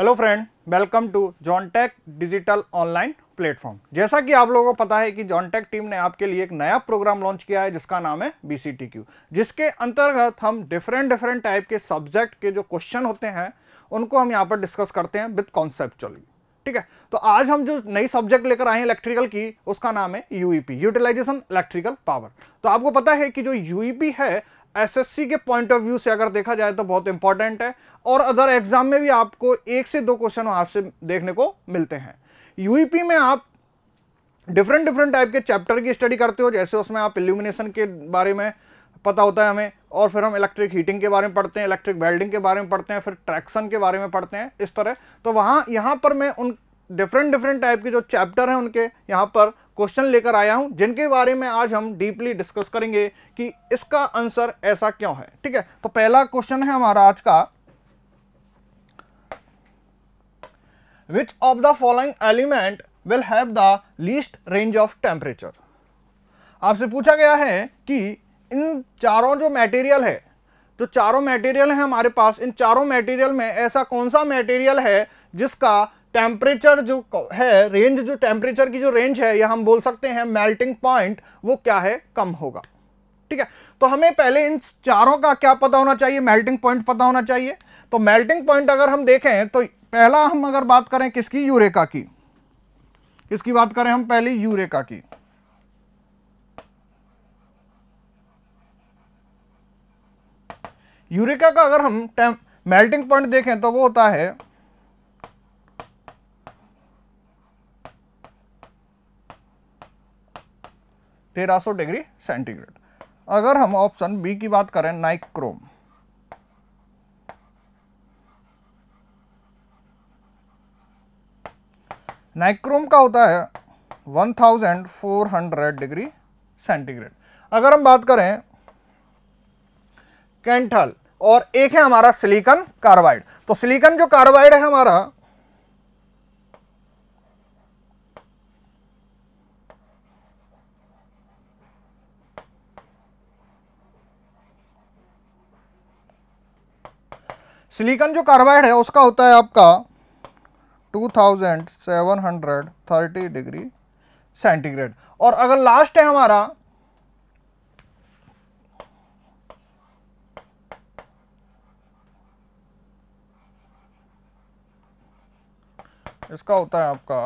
Hello friend welcome to जॉनटेक digital online platform जैसा कि आप लोगों को पता है कि जॉनटेक टीम ने आपके लिए एक नया प्रोग्राम लॉन्च किया है जिसका नाम है बी जिसके अंतर्गत हम डिफरेंट डिफरेंट टाइप के सब्जेक्ट के जो क्वेश्चन होते हैं उनको हम यहाँ पर डिस्कस करते हैं विद कॉन्सेप्चुअली ठीक है तो आज हम जो नई सब्जेक्ट लेकर आए हैं इलेक्ट्रिकल की उसका नाम है यूईपी यूटिलाइजेशन इलेक्ट्रिकल पावर तो आपको पता है कि जो यूईपी e है एसएससी के पॉइंट ऑफ व्यू से अगर देखा जाए तो बहुत इंपॉर्टेंट है और अदर एग्जाम में भी आपको एक से दो क्वेश्चन वहाँ से देखने को मिलते हैं यूईपी e में आप डिफरेंट डिफरेंट टाइप के चैप्टर की स्टडी करते हो जैसे उसमें आप इल्यूमिनेशन के बारे में पता होता है हमें और फिर हम इलेक्ट्रिक हीटिंग के बारे में पढ़ते हैं इलेक्ट्रिक वेल्डिंग के बारे में पढ़ते हैं फिर ट्रैक्शन के बारे में पढ़ते हैं इस तरह तो वहाँ यहाँ पर मैं उन डिफरेंट डिफरेंट टाइप के जो चैप्टर हैं उनके यहाँ पर क्वेश्चन लेकर आया हूं जिनके बारे में आज हम डीपली डिस्कस करेंगे कि इसका आंसर ऐसा क्यों है ठीक है तो पहला क्वेश्चन है हमारा आज का which of the following element will have the least range of temperature आपसे पूछा गया है कि इन चारों जो मटेरियल है जो तो चारों मटेरियल है हमारे पास इन चारों मटेरियल में ऐसा कौन सा मटेरियल है जिसका टेम्परेचर जो है रेंज जो टेम्परेचर की जो रेंज है या हम बोल सकते हैं मेल्टिंग पॉइंट वो क्या है कम होगा ठीक है तो हमें पहले इन चारों का क्या पता होना चाहिए मेल्टिंग पॉइंट पता होना चाहिए तो मेल्टिंग पॉइंट अगर हम देखें तो पहला हम अगर बात करें किसकी यूरेका की किसकी बात करें हम पहली यूरेका की यूरेका का अगर हम मेल्टिंग पॉइंट देखें तो वो होता है 1300 डिग्री सेंटीग्रेड अगर हम ऑप्शन बी की बात करें नाइक्रोम नाइक्रोम का होता है 1400 डिग्री सेंटीग्रेड अगर हम बात करें कैंटल और एक है हमारा सिलिकन कार्बाइड तो सिलिकन जो कार्बाइड है हमारा सिलिकॉन जो कार्बाइड है उसका होता है आपका 2730 डिग्री सेंटीग्रेड और अगर लास्ट है हमारा इसका होता है आपका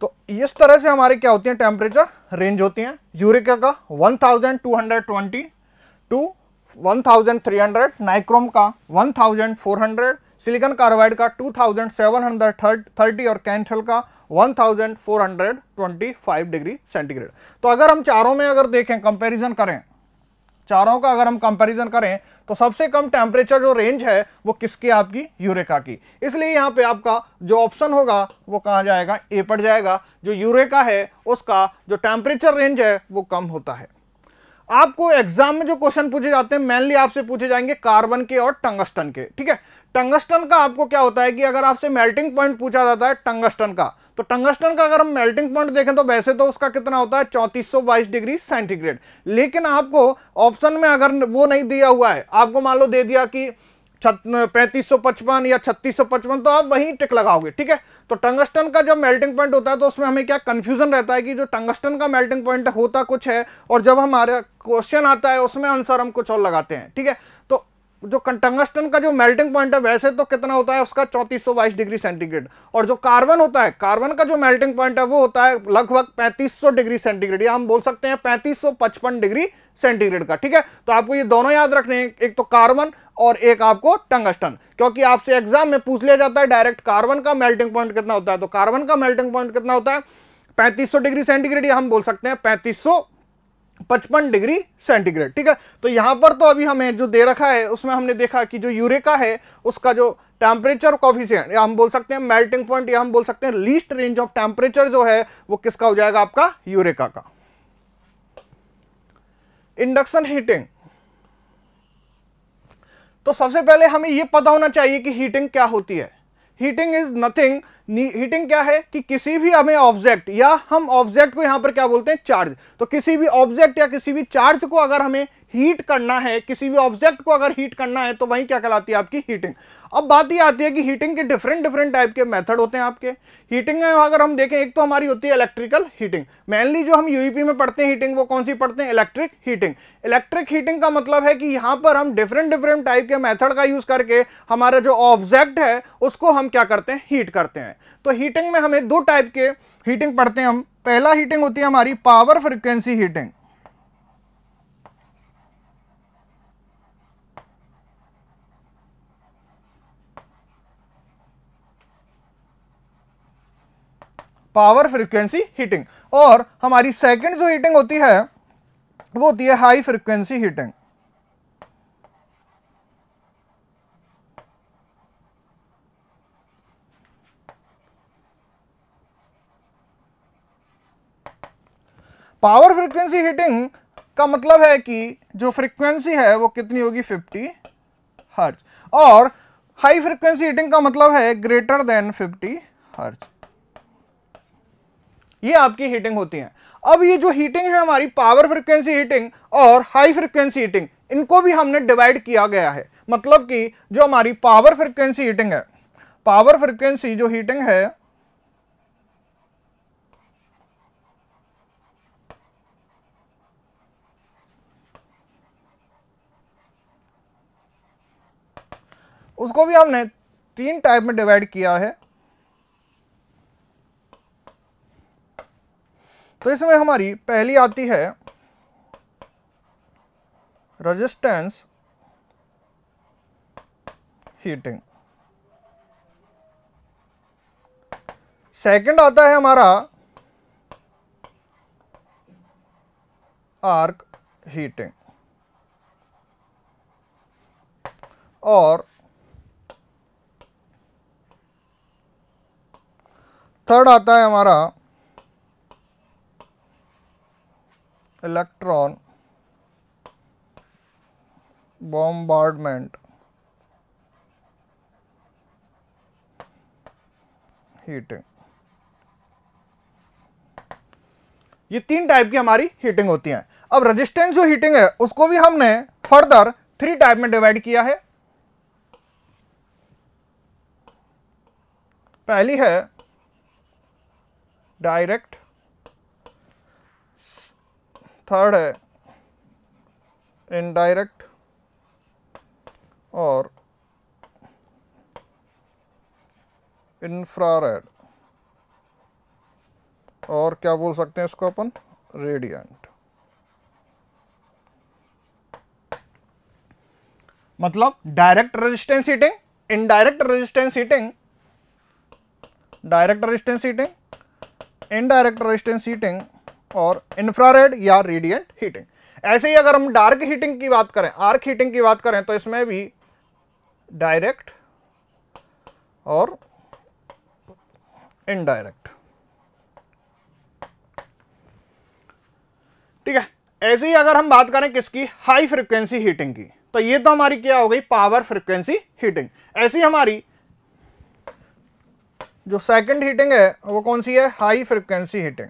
तो इस तरह से हमारे क्या होती है टेम्परेचर रेंज होती है यूरिका का 1220 टू 1300 नाइक्रोम का 1400 सिलिकॉन कार्बाइड का 2730 और कैंथल का 1425 डिग्री सेंटीग्रेड तो अगर हम चारों में अगर देखें कंपैरिजन करें चारों का अगर हम कंपैरिजन करें तो सबसे कम टेम्परेचर जो रेंज है वो किसकी आपकी यूरेका की इसलिए यहाँ पे आपका जो ऑप्शन होगा वो कहाँ जाएगा ए पड़ जाएगा जो यूरेका है उसका जो टेम्परेचर रेंज है वो कम होता है आपको एग्जाम में जो क्वेश्चन पूछे जाते हैं मेनली आपसे पूछे जाएंगे कार्बन के और टंगस्टन के ठीक है टंगस्टन का आपको क्या होता है कि अगर आपसे मेल्टिंग पॉइंट पूछा जाता है टंगस्टन का तो टंगस्टन का अगर हम मेल्टिंग पॉइंट देखें तो वैसे तो उसका कितना होता है चौंतीस डिग्री सेंटीग्रेड लेकिन आपको ऑप्शन में अगर वो नहीं दिया हुआ है आपको मान लो दे दिया कि पैंतीस पचपन या छत्तीस सौ पचपन तो आप वहीं टिक लगाओगे ठीक है तो टंगस्टन का जब मेल्टिंग पॉइंट होता है तो उसमें हमें क्या कन्फ्यूजन रहता है कि जो टंगस्टन का मेल्टिंग पॉइंट होता कुछ है और जब हमारा क्वेश्चन आता है उसमें आंसर हम कुछ और लगाते हैं ठीक है तो जो कंटंगस्टन का जो मेल्टिंग पॉइंट है वैसे तो कितना होता है उसका चौंतीस डिग्री सेंटीग्रेड और जो कार्बन होता है कार्बन का जो मेल्टिंग पॉइंट है वो होता है लगभग 3500 डिग्री सेंटीग्रेड या हम बोल सकते हैं 3555 डिग्री सेंटीग्रेड का ठीक है तो आपको ये दोनों याद रखने हैं एक तो कार्बन और एक आपको टंगस्टन क्योंकि आपसे एग्जाम में पूछ लिया जाता है डायरेक्ट कार्बन का मेल्टिंग पॉइंट कितना होता है तो कार्बन का मेल्टिंग पॉइंट कितना होता है पैंतीस डिग्री सेंटीग्रेड या हम बोल सकते हैं पैंतीस पचपन डिग्री सेंटीग्रेड ठीक है तो यहां पर तो अभी हमें जो दे रखा है उसमें हमने देखा कि जो यूरेका है उसका जो टेम्परेचर कॉफिशियंट या हम बोल सकते हैं मेल्टिंग पॉइंट या हम बोल सकते हैं लीस्ट रेंज ऑफ टेम्परेचर जो है वो किसका हो जाएगा आपका यूरेका का इंडक्शन हीटिंग तो सबसे पहले हमें यह पता होना चाहिए कि हीटिंग क्या होती है हीटिंग इज नथिंग हीटिंग क्या है कि किसी भी हमें ऑब्जेक्ट या हम ऑब्जेक्ट को यहाँ पर क्या बोलते हैं चार्ज तो किसी भी ऑब्जेक्ट या किसी भी चार्ज को अगर हमें हीट करना है किसी भी ऑब्जेक्ट को अगर हीट करना है तो वही क्या कहलाती है आपकी हीटिंग अब बात यह आती है कि हीटिंग के डिफरेंट डिफरेंट टाइप के मेथड होते हैं आपके हीटिंग में अगर हम देखें एक तो हमारी होती है इलेक्ट्रिकल हीटिंग मेनली जो हम यूपी e में पढ़ते हैं हीटिंग वो कौन सी पढ़ते हैं इलेक्ट्रिक हीटिंग इलेक्ट्रिक हीटिंग का मतलब है कि यहाँ पर हम डिफरेंट डिफरेंट टाइप के मैथड का यूज़ करके हमारा जो ऑब्जेक्ट है उसको हम क्या करते हैं हीट करते हैं तो हीटिंग में हमें दो टाइप के हीटिंग पढ़ते हैं हम पहला हीटिंग होती है हमारी power frequency heating power frequency heating और हमारी सेकंड जो हीटिंग होती है वो होती है high frequency heating power frequency heating का मतलब है कि जो फ्रिक्वेंसी है वो कितनी होगी 50 हर्ज और हाई फ्रिक्वेंसी हीटिंग का मतलब है ग्रेटर देन 50 हर्ज ये आपकी हीटिंग होती है अब ये जो हीटिंग है हमारी पावर फ्रिक्वेंसी हीटिंग और हाई फ्रिक्वेंसी हीटिंग इनको भी हमने डिवाइड किया गया है मतलब कि जो हमारी पावर फ्रिक्वेंसी हीटिंग है पावर फ्रिक्वेंसी जो हीटिंग है उसको भी हमने तीन टाइप में डिवाइड किया है तो इसमें हमारी पहली आती है रेजिस्टेंस हीटिंग सेकंड आता है हमारा आर्क हीटिंग और थर्ड आता है हमारा इलेक्ट्रॉन बॉम्बार्डमेंट हीटिंग ये तीन टाइप की हमारी हीटिंग होती है अब रेजिस्टेंस जो हीटिंग है उसको भी हमने फर्दर थ्री टाइप में डिवाइड किया है पहली है डायरेक्ट थर्ड है इनडायरेक्ट और इंफ्रारेड और क्या बोल सकते हैं इसको अपन रेडियंट मतलब direct resistance heating indirect resistance heating direct resistance heating indirect resistance heating और इंफ्रारेड या रेडिएंट हीटिंग ऐसे ही अगर हम डार्क हीटिंग की बात करें आर्क हीटिंग की बात करें तो इसमें भी डायरेक्ट और इनडायरेक्ट ठीक है ऐसे ही अगर हम बात करें किसकी हाई फ्रिक्वेंसी हीटिंग की तो ये तो हमारी क्या हो गई पावर फ्रिक्वेंसी हीटिंग ऐसी हमारी जो सेकंड हीटिंग है वो कौन सी है high frequency heating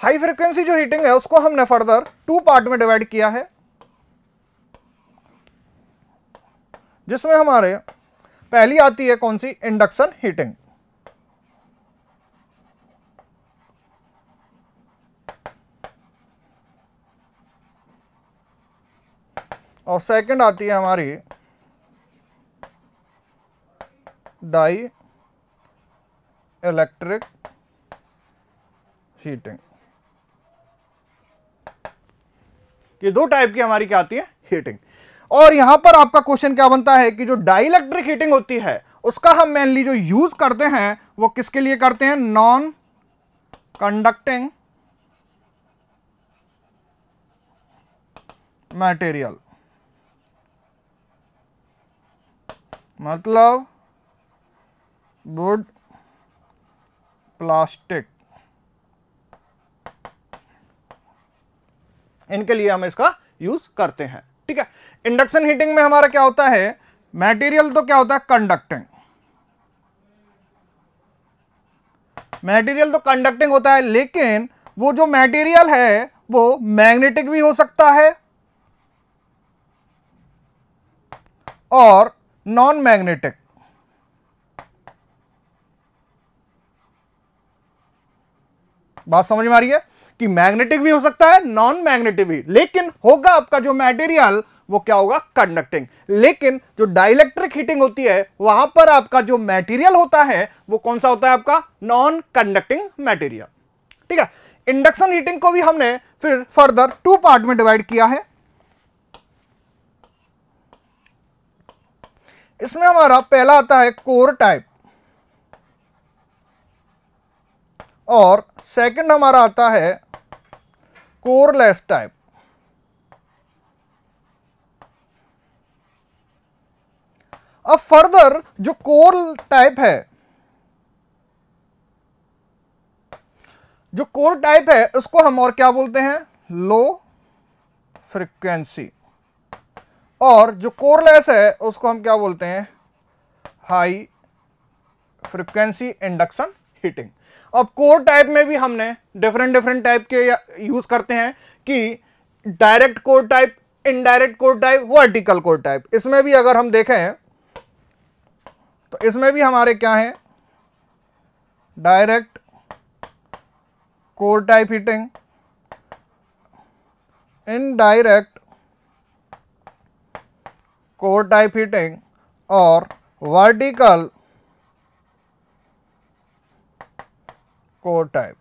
high frequency जो हीटिंग है उसको हमने फर्दर टू पार्ट में डिवाइड किया है जिसमें हमारे पहली आती है कौन सी इंडक्शन हीटिंग और सेकंड आती है हमारी डाई इलेक्ट्रिक हीटिंग ये दो टाइप की हमारी क्या आती है हीटिंग और यहां पर आपका क्वेश्चन क्या बनता है कि जो डाइलेक्ट्रिक हीटिंग होती है उसका हम मेनली जो यूज करते हैं वो किसके लिए करते हैं नॉन कंडक्टिंग मटेरियल मतलब गुड प्लास्टिक इनके लिए हम इसका यूज करते हैं ठीक है इंडक्शन हीटिंग में हमारा क्या होता है मटेरियल तो क्या होता है कंडक्टिंग मटेरियल तो कंडक्टिंग होता है लेकिन वो जो मटेरियल है वो मैग्नेटिक भी हो सकता है और नॉन मैग्नेटिक बात समझ में आ रही है कि मैग्नेटिक भी हो सकता है नॉन मैग्नेटिक भी लेकिन होगा आपका जो मैटेरियल वो क्या होगा कंडक्टिंग लेकिन जो डाइलेक्ट्रिक हीटिंग होती है वहां पर आपका जो मैटेरियल होता है वो कौन सा होता है आपका नॉन कंडक्टिंग मैटेरियल ठीक है इंडक्शन हीटिंग को भी हमने फिर फर्दर टू पार्ट में डिवाइड किया है इसमें हमारा पहला आता है कोर टाइप और सेकंड हमारा आता है कोरलेस टाइप अब फर्दर जो कोर टाइप है जो कोर टाइप है उसको हम और क्या बोलते हैं लो फ्रीक्वेंसी और जो कोरलेस है उसको हम क्या बोलते हैं हाई फ्रिक्वेंसी इंडक्शन हीटिंग अब कोर टाइप में भी हमने डिफरेंट डिफरेंट टाइप के यूज करते हैं कि direct core type indirect core type vertical core type इसमें भी अगर हम देखें तो इसमें भी हमारे क्या है direct core type heating indirect core type heating और वर्टिकल कोर टाइप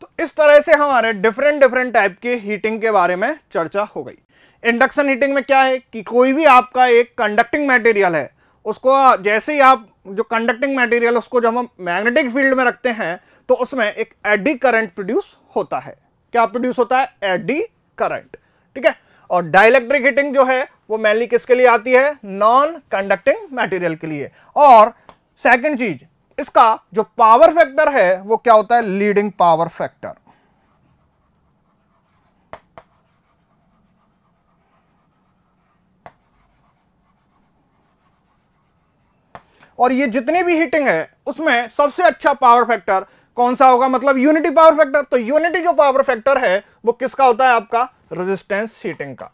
तो इस तरह से हमारे डिफरेंट डिफरेंट टाइप के हीटिंग के बारे में चर्चा हो गई इंडक्शन हीटिंग में क्या है कि कोई भी आपका एक कंडक्टिंग मटेरियल है उसको जैसे ही आप जो कंडक्टिंग मटेरियल उसको जब हम मैग्नेटिक फील्ड में रखते हैं तो उसमें एक एडी करंट प्रोड्यूस होता है क्या प्रोड्यूस होता है एडी करंट ठीक है और डाइलेक्ट्रिक हीटिंग जो है वो मेनली किसके लिए आती है नॉन कंडक्टिंग मटेरियल के लिए और सेकंड चीज इसका जो पावर फैक्टर है वो क्या होता है लीडिंग पावर फैक्टर और ये जितनी भी हीटिंग है उसमें सबसे अच्छा पावर फैक्टर कौन सा होगा मतलब यूनिटी पावर फैक्टर तो यूनिटी जो पावर फैक्टर है वो किसका होता है आपका रेजिस्टेंस हीटिंग का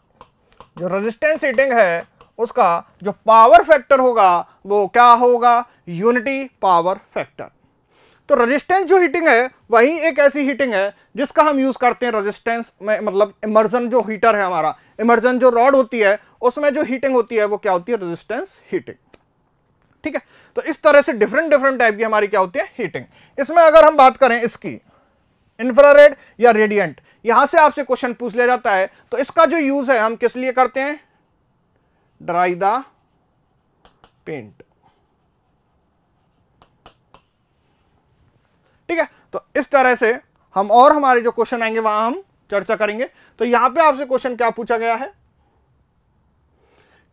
जो रेजिस्टेंस हीटिंग है उसका जो पावर फैक्टर होगा वो क्या होगा यूनिटी पावर फैक्टर तो रेजिस्टेंस जो हीटिंग है वही एक ऐसी हीटिंग है जिसका हम यूज़ करते हैं रेजिस्टेंस में मतलब इमर्जन जो हीटर है हमारा इमर्जन जो रॉड होती है उसमें जो हीटिंग होती है वो क्या होती है रेजिस्टेंस हीटिंग ठीक है तो इस तरह से डिफरेंट डिफरेंट टाइप की हमारी क्या होती है हीटिंग इसमें अगर हम बात करें इसकी इंफ्रारेड या रेडियंट यहां से आपसे क्वेश्चन पूछ लिया जाता है तो इसका जो यूज है हम किस लिए करते हैं ड्राई द पेंट ठीक है तो इस तरह से हम और हमारे जो क्वेश्चन आएंगे वहां हम चर्चा करेंगे तो यहां पे आपसे क्वेश्चन क्या पूछा गया है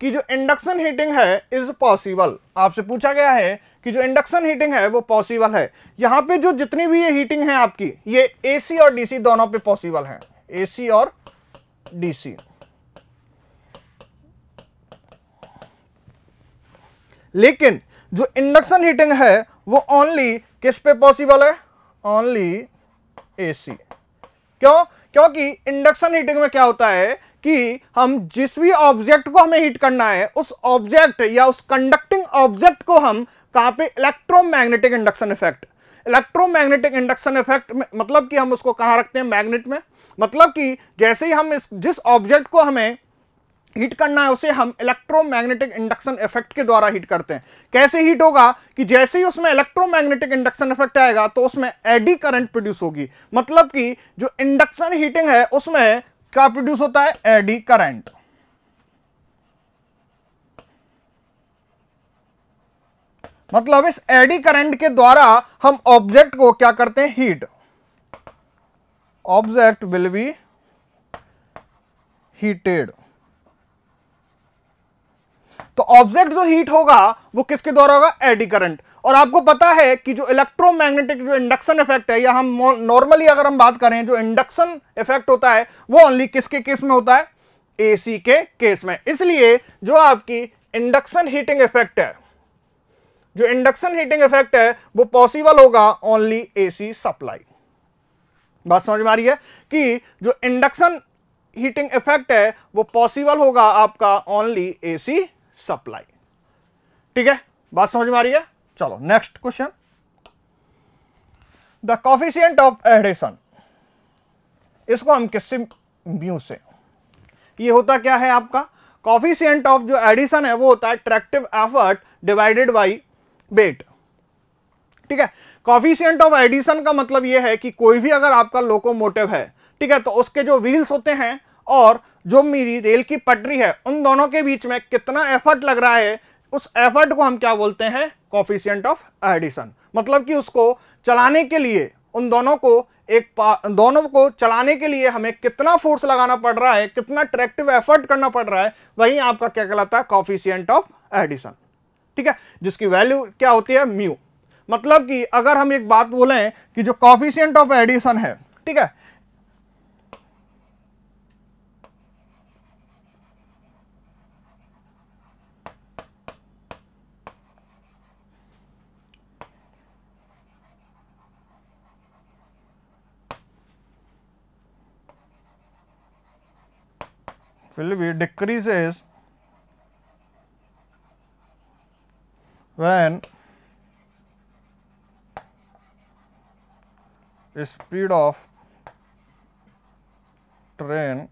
कि जो इंडक्शन हीटिंग है इज पॉसिबल आपसे पूछा गया है कि जो इंडक्शन हीटिंग है वो पॉसिबल है यहाँ पे जो जितनी भी ये हीटिंग है आपकी ये एसी और डीसी दोनों पे पॉसिबल है एसी और डीसी लेकिन जो इंडक्शन हीटिंग है वो ओनली किस पे पॉसिबल है ओनली एसी क्यों क्योंकि इंडक्शन हीटिंग में क्या होता है कि हम जिस भी ऑब्जेक्ट को हमें हीट करना है उस ऑब्जेक्ट या उस कंडक्टिंग ऑब्जेक्ट को हम कहां पे electromagnetic induction effect electromagnetic induction effect मतलब कि हम उसको कहां रखते हैं मैग्नेट में मतलब कि जैसे ही हम इस जिस ऑब्जेक्ट को हमें हीट करना है उसे हम इलेक्ट्रोमैग्नेटिक इंडक्शन इफेक्ट के द्वारा हीट करते हैं कैसे हीट होगा कि जैसे ही उसमें इलेक्ट्रोमैग्नेटिक इंडक्शन इफेक्ट आएगा तो उसमें एडी करंट प्रोड्यूस होगी मतलब कि जो इंडक्शन हीटिंग है उसमें क्या प्रोड्यूस होता है एडी करंट मतलब इस एडी करंट के द्वारा हम ऑब्जेक्ट को क्या करते हैं heat object will be heated तो ऑब्जेक्ट जो हीट होगा वो किसके द्वारा होगा एडी करंट और आपको पता है कि जो इलेक्ट्रोमैग्नेटिक जो इंडक्शन इफेक्ट है या हम नॉर्मली अगर हम बात करें जो इंडक्शन इफेक्ट होता है वो ओनली किसके केस में होता है एसी के केस में इसलिए जो आपकी इंडक्शन हीटिंग इफेक्ट है जो इंडक्शन हीटिंग इफेक्ट है वो पॉसिबल होगा ओनली एसी सप्लाई बात समझ में आ रही है कि जो इंडक्शन हीटिंग इफेक्ट है वो पॉसिबल होगा आपका ओनली एसी सप्लाई ठीक है बात समझ में आ रही है चलो next question the coefficient of adhesion इसको हम किससे म्यू से ये होता क्या है आपका कॉफिशियंट ऑफ जो एडिशन है वो होता है tractive effort divided by weight ठीक है कॉफिशियंट ऑफ एडिशन का मतलब ये है कि कोई भी अगर आपका लोकोमोटिव है ठीक है तो उसके जो व्हील्स होते हैं और जो मेरी रेल की पटरी है उन दोनों के बीच में कितना एफर्ट लग रहा है उस एफर्ट को हम क्या बोलते हैं कॉफिशियंट ऑफ एडिशन मतलब कि उसको चलाने के लिए उन दोनों को एक दोनों को चलाने के लिए हमें कितना फोर्स लगाना पड़ रहा है कितना ट्रैक्टिव एफर्ट करना पड़ रहा है वही आपका क्या कहलाता है कॉफिशियंट ऑफ एडिशन ठीक है जिसकी वैल्यू क्या होती है म्यू मतलब कि अगर हम एक बात बोलें कि जो कॉफिशियंट ऑफ एडिशन है ठीक है will be decreases when speed of train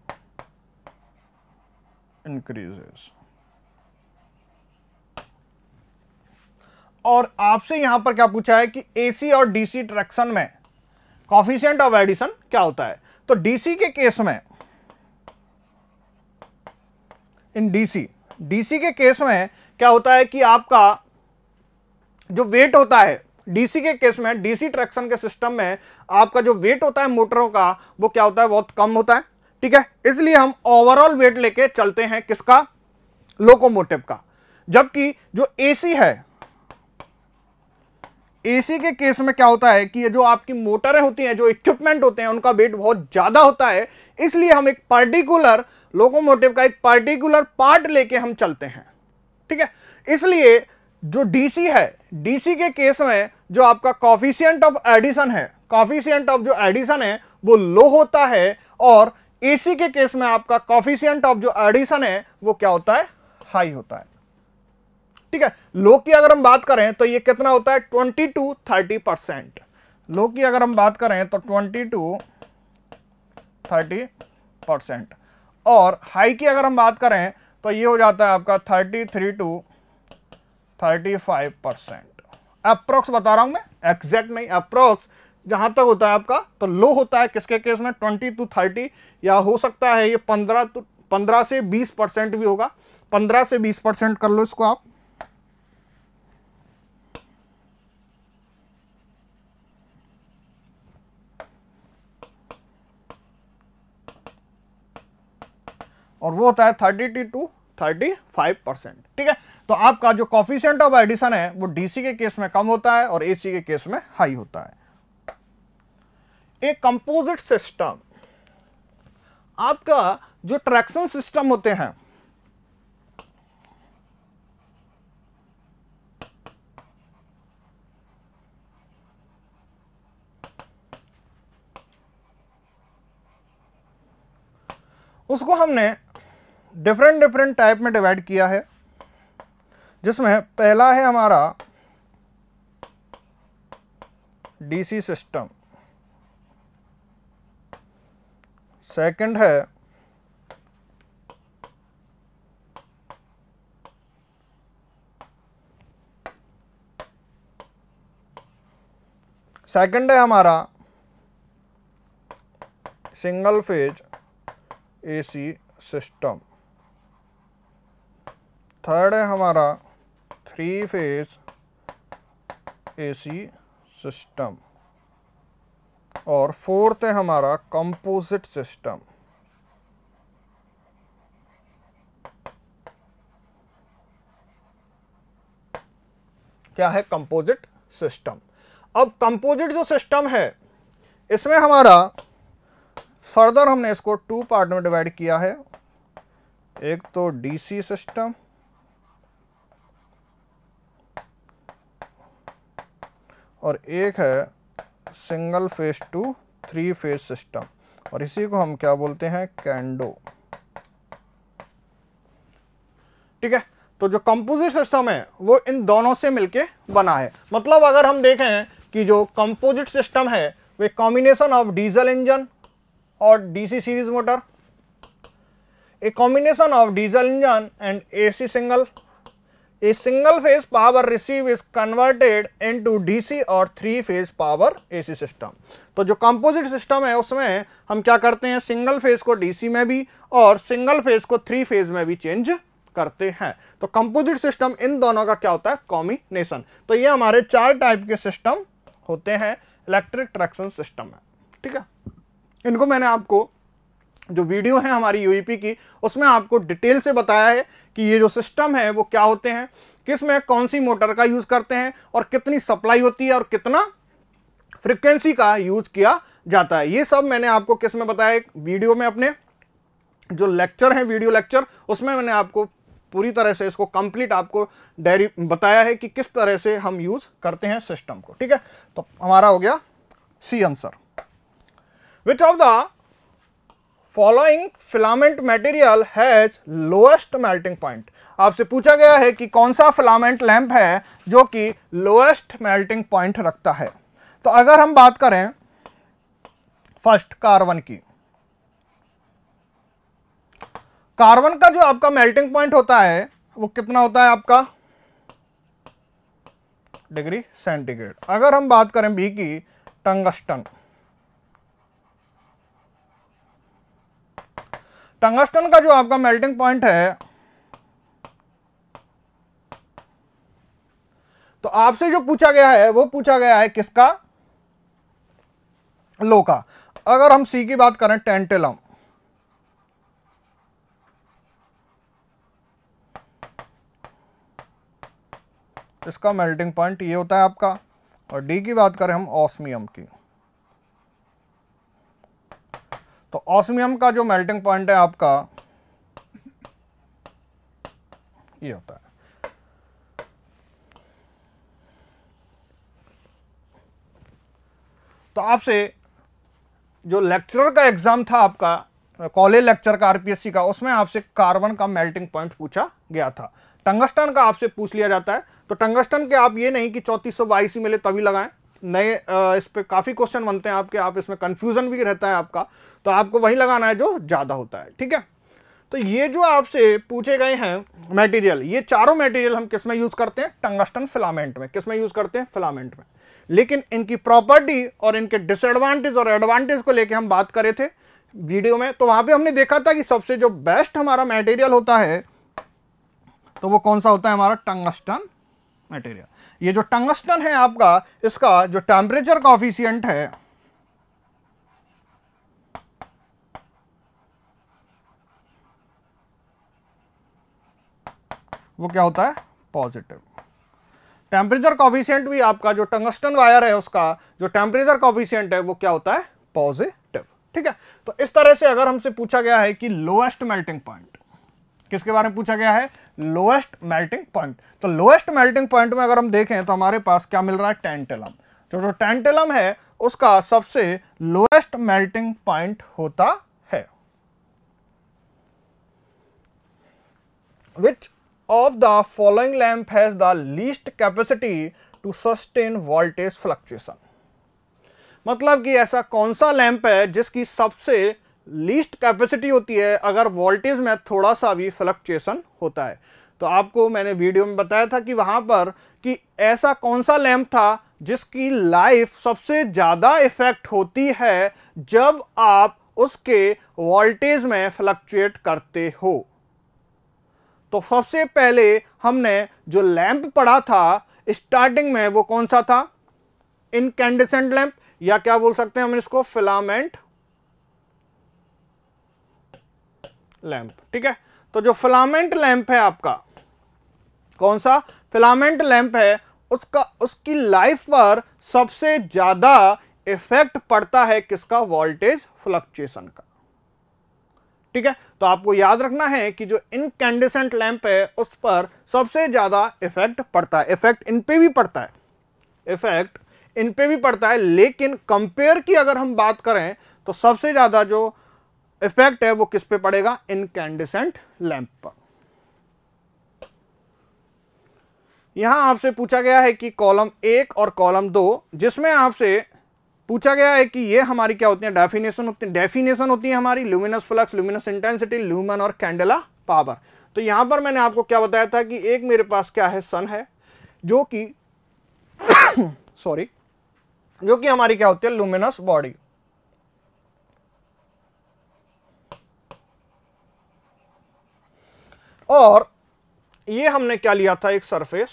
increases और आपसे यहां पर क्या पूछा है कि एसी और डीसी ट्रैक्शन में कॉफिशियंट ऑफ एडिशन क्या होता है तो डीसी के केस में इन डीसी डीसी के केस में क्या होता है कि आपका जो वेट होता है डीसी के केस में डीसी ट्रैक्शन के सिस्टम में आपका जो वेट होता है मोटरों का वो क्या होता है बहुत कम होता है ठीक है इसलिए हम ओवरऑल वेट लेके चलते हैं किसका लोकोमोटिव का जबकि जो एसी है एसी के केस में क्या होता है कि ये जो आपकी मोटरें होती हैं जो इक्विपमेंट होते हैं उनका वेट बहुत ज़्यादा होता है इसलिए हम एक पर्टिकुलर लोकोमोटिव का एक पर्टिकुलर पार्ट लेके हम चलते हैं ठीक है इसलिए जो डीसी है डीसी के केस में जो आपका कॉफिशियंट ऑफ एडिशन है कॉफिशियंट ऑफ जो एडिशन है वो लो होता है और एसी के केस में आपका कॉफिशियंट ऑफ जो एडिशन है वो क्या होता है हाई होता है ठीक है लो की अगर हम बात करें तो ये कितना होता है twenty to thirty percent low की अगर हम बात करें तो ट्वेंटी टू थर्टी परसेंट और हाई की अगर हम बात करें तो ये हो जाता है आपका thirty three to thirty five percent approx बता रहा हूं मैं एग्जैक्ट नहीं अप्रोक्स जहां तक होता है आपका तो लो होता है किसके केस में ट्वेंटी टू थर्टी या हो सकता है ये पंद्रह टू पंद्रह से बीस परसेंट भी होगा पंद्रह से बीस परसेंट कर लो इसको आप और वो होता है thirty two thirty five percent ठीक है तो आपका जो कॉफिशेंट ऑफ एडिशन है वो डीसी के केस में कम होता है और एसी के केस में हाई होता है एक कंपोजिट सिस्टम आपका जो ट्रैक्शन सिस्टम होते हैं उसको हमने डिफरेंट डिफरेंट टाइप में डिवाइड किया है जिसमें पहला है हमारा डीसी सिस्टम सेकंड है सेकंड है हमारा single phase AC system third है हमारा थ्री फेज एसी सिस्टम और फोर्थ है हमारा कंपोजिट सिस्टम क्या है कंपोजिट सिस्टम अब कंपोजिट जो सिस्टम है इसमें हमारा फर्दर हमने इसको टू पार्ट में डिवाइड किया है एक तो डीसी सिस्टम और एक है single phase to three phase system और इसी को हम क्या बोलते हैं कैंडो ठीक है तो जो कंपोजिट सिस्टम है वो इन दोनों से मिलके बना है मतलब अगर हम देखें कि जो कंपोजिट सिस्टम है वे कॉम्बिनेशन ऑफ डीजल इंजन और DC series motor a combination of diesel engine and AC single a single phase power received is converted into DC और three phase power AC system. तो जो composite system है उसमें हम क्या करते हैं single phase को DC में भी और single phase को three phase में भी change करते हैं तो कंपोजिट सिस्टम इन दोनों का क्या होता है कॉम्बिनेशन तो ये हमारे चार टाइप के सिस्टम होते हैं इलेक्ट्रिक ट्रैक्शन सिस्टम है ठीक है इनको मैंने आपको जो वीडियो है हमारी यूईपी की उसमें आपको डिटेल से बताया है कि ये जो सिस्टम है वो क्या होते हैं किस में कौन सी मोटर का यूज़ करते हैं और कितनी सप्लाई होती है और कितना फ्रिक्वेंसी का यूज़ किया जाता है ये सब मैंने आपको किस में बताया एक वीडियो में अपने जो लेक्चर है वीडियो लेक्चर उसमें मैंने आपको पूरी तरह से इसको कंप्लीट आपको डायरी बताया है कि किस तरह से हम यूज़ करते हैं सिस्टम को ठीक है तो हमारा हो गया C answer which of the following filament material has lowest melting point आपसे पूछा गया है कि कौन सा फिलामेंट लैंप है जो कि लोएस्ट मेल्टिंग पॉइंट रखता है तो अगर हम बात करें फर्स्ट कार्बन की कार्बन का जो आपका मेल्टिंग पॉइंट होता है वो कितना होता है आपका डिग्री सेंटीग्रेड अगर हम बात करें बी की टंगस्टन टंगस्टन का जो आपका मेल्टिंग पॉइंट है तो आपसे जो पूछा गया है वो पूछा गया है किसका लो का अगर हम सी की बात करें टेंटेलम इसका मेल्टिंग पॉइंट ये होता है आपका और डी की बात करें हम ऑस्मियम की तो ऑस्मियम का जो मेल्टिंग पॉइंट है आपका ये होता है तो आपसे जो लेक्चरर का एग्जाम था आपका कॉलेज लेक्चर का आरपीएससी का उसमें आपसे कार्बन का मेल्टिंग पॉइंट पूछा गया था टंगस्टन का आपसे पूछ लिया जाता है तो टंगस्टन के आप ये नहीं कि चौंतीस सौ में मिले तभी लगाएं नए इस पर काफ़ी क्वेश्चन बनते हैं आपके आप इसमें कन्फ्यूज़न भी रहता है आपका तो आपको वही लगाना है जो ज़्यादा होता है ठीक है तो ये जो आपसे पूछे गए हैं मटेरियल ये चारों मटेरियल हम किस में यूज़ करते हैं टंगस्टन फिलामेंट में किस में यूज़ करते हैं फिलामेंट में लेकिन इनकी प्रॉपर्टी और इनके डिसएडवांटेज और एडवांटेज को लेके हम बात करे थे वीडियो में तो वहाँ पे हमने देखा था कि सबसे जो बेस्ट हमारा मटेरियल होता है तो वो कौन सा होता है हमारा टंगस्टन मटेरियल ये जो टंगस्टन है आपका इसका जो टेम्परेचर कॉफिशियंट है वो क्या होता है पॉजिटिव टेम्परेचर कॉफिशियंट भी आपका जो टंगस्टन वायर है उसका जो टेम्परेचर कॉफिशियंट है वो क्या होता है पॉजिटिव ठीक है तो इस तरह से अगर हमसे पूछा गया है कि लोएस्ट मेल्टिंग पॉइंट किसके बारे में पूछा गया है लोएस्ट मेल्टिंग पॉइंट तो लोएस्ट मेल्टिंग पॉइंट में अगर हम देखें तो हमारे पास क्या मिल रहा है टेंटेलम जो जो टेंटेलम है उसका सबसे लोएस्ट मेल्टिंग पॉइंट होता है which of the following lamp has the least capacity to sustain voltage fluctuation मतलब कि ऐसा कौन सा लैंप है जिसकी सबसे लीस्ट कैपेसिटी होती है अगर वोल्टेज में थोड़ा सा भी फ्लक्चुएसन होता है तो आपको मैंने वीडियो में बताया था कि वहाँ पर कि ऐसा कौन सा लैम्प था जिसकी लाइफ सबसे ज़्यादा इफ़ेक्ट होती है जब आप उसके वोल्टेज में फ्लक्चुएट करते हो तो सबसे पहले हमने जो लैंप पढ़ा था स्टार्टिंग में वो कौन सा था इनकैंडिसेंट लैंप या क्या बोल सकते हैं हम इसको फिलामेंट लैंप ठीक है तो जो फिलामेंट लैंप है आपका कौन सा फिलामेंट लैंप है उसका उसकी लाइफ पर सबसे ज़्यादा इफेक्ट पड़ता है किसका वोल्टेज फ्लक्चुएशन का ठीक है तो आपको याद रखना है कि जो इनकैंडिसेंट लैंप है उस पर सबसे ज़्यादा इफेक्ट पड़ता है इफेक्ट इन पे भी पड़ता है इफेक्ट इन पे भी पड़ता है लेकिन कंपेयर की अगर हम बात करें तो सबसे ज़्यादा जो इफेक्ट है वो किस पे पड़ेगा इनकैंडिसेंट लैंप पर यहां आपसे पूछा गया है कि कॉलम एक और कॉलम दो जिसमें आपसे पूछा गया है कि ये हमारी क्या होती है डेफिनेशन होती है डेफिनेशन होती है हमारी luminous flux luminous intensity lumen और कैंडला पावर तो यहां पर मैंने आपको क्या बताया था कि एक मेरे पास क्या है सन है जो कि सॉरी जो कि हमारी क्या होती है लुमिनस बॉडी और ये हमने क्या लिया था एक सरफेस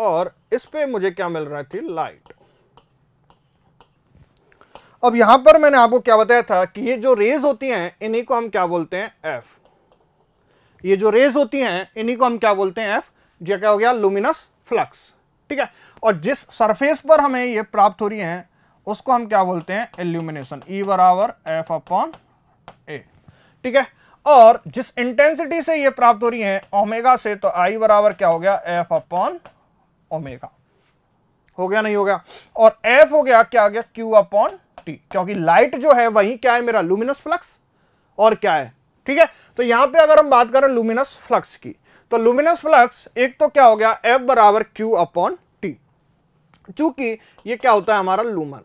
और इस पे मुझे क्या मिल रहा थी लाइट अब यहां पर मैंने आपको क्या बताया था कि ये जो रेज होती हैं इन्हीं को हम क्या बोलते हैं एफ ये जो रेज होती हैं इन्हीं को हम क्या बोलते हैं एफ जो क्या हो गया लुमिनस फ्लक्स ठीक है और जिस सरफेस पर हमें ये प्राप्त हो रही हैं उसको हम क्या बोलते हैं एल्यूमिनेशन ई e बराबर एफ अपॉन ए ठीक है और जिस इंटेंसिटी से ये प्राप्त हो रही है ओमेगा से तो आई बराबर क्या हो गया एफ अपॉन ओमेगा हो गया नहीं हो गया और एफ हो गया क्या आ गया क्यू अपॉन टी क्योंकि लाइट जो है वही क्या है मेरा लुमिनस फ्लक्स और क्या है ठीक है तो यहां पे अगर हम बात करें लुमिनस फ्लक्स की तो लुमिनस फ्लक्स एक तो क्या हो गया एफ बराबर क्यू अपॉन टी चूंकि ये क्या होता है हमारा लूमन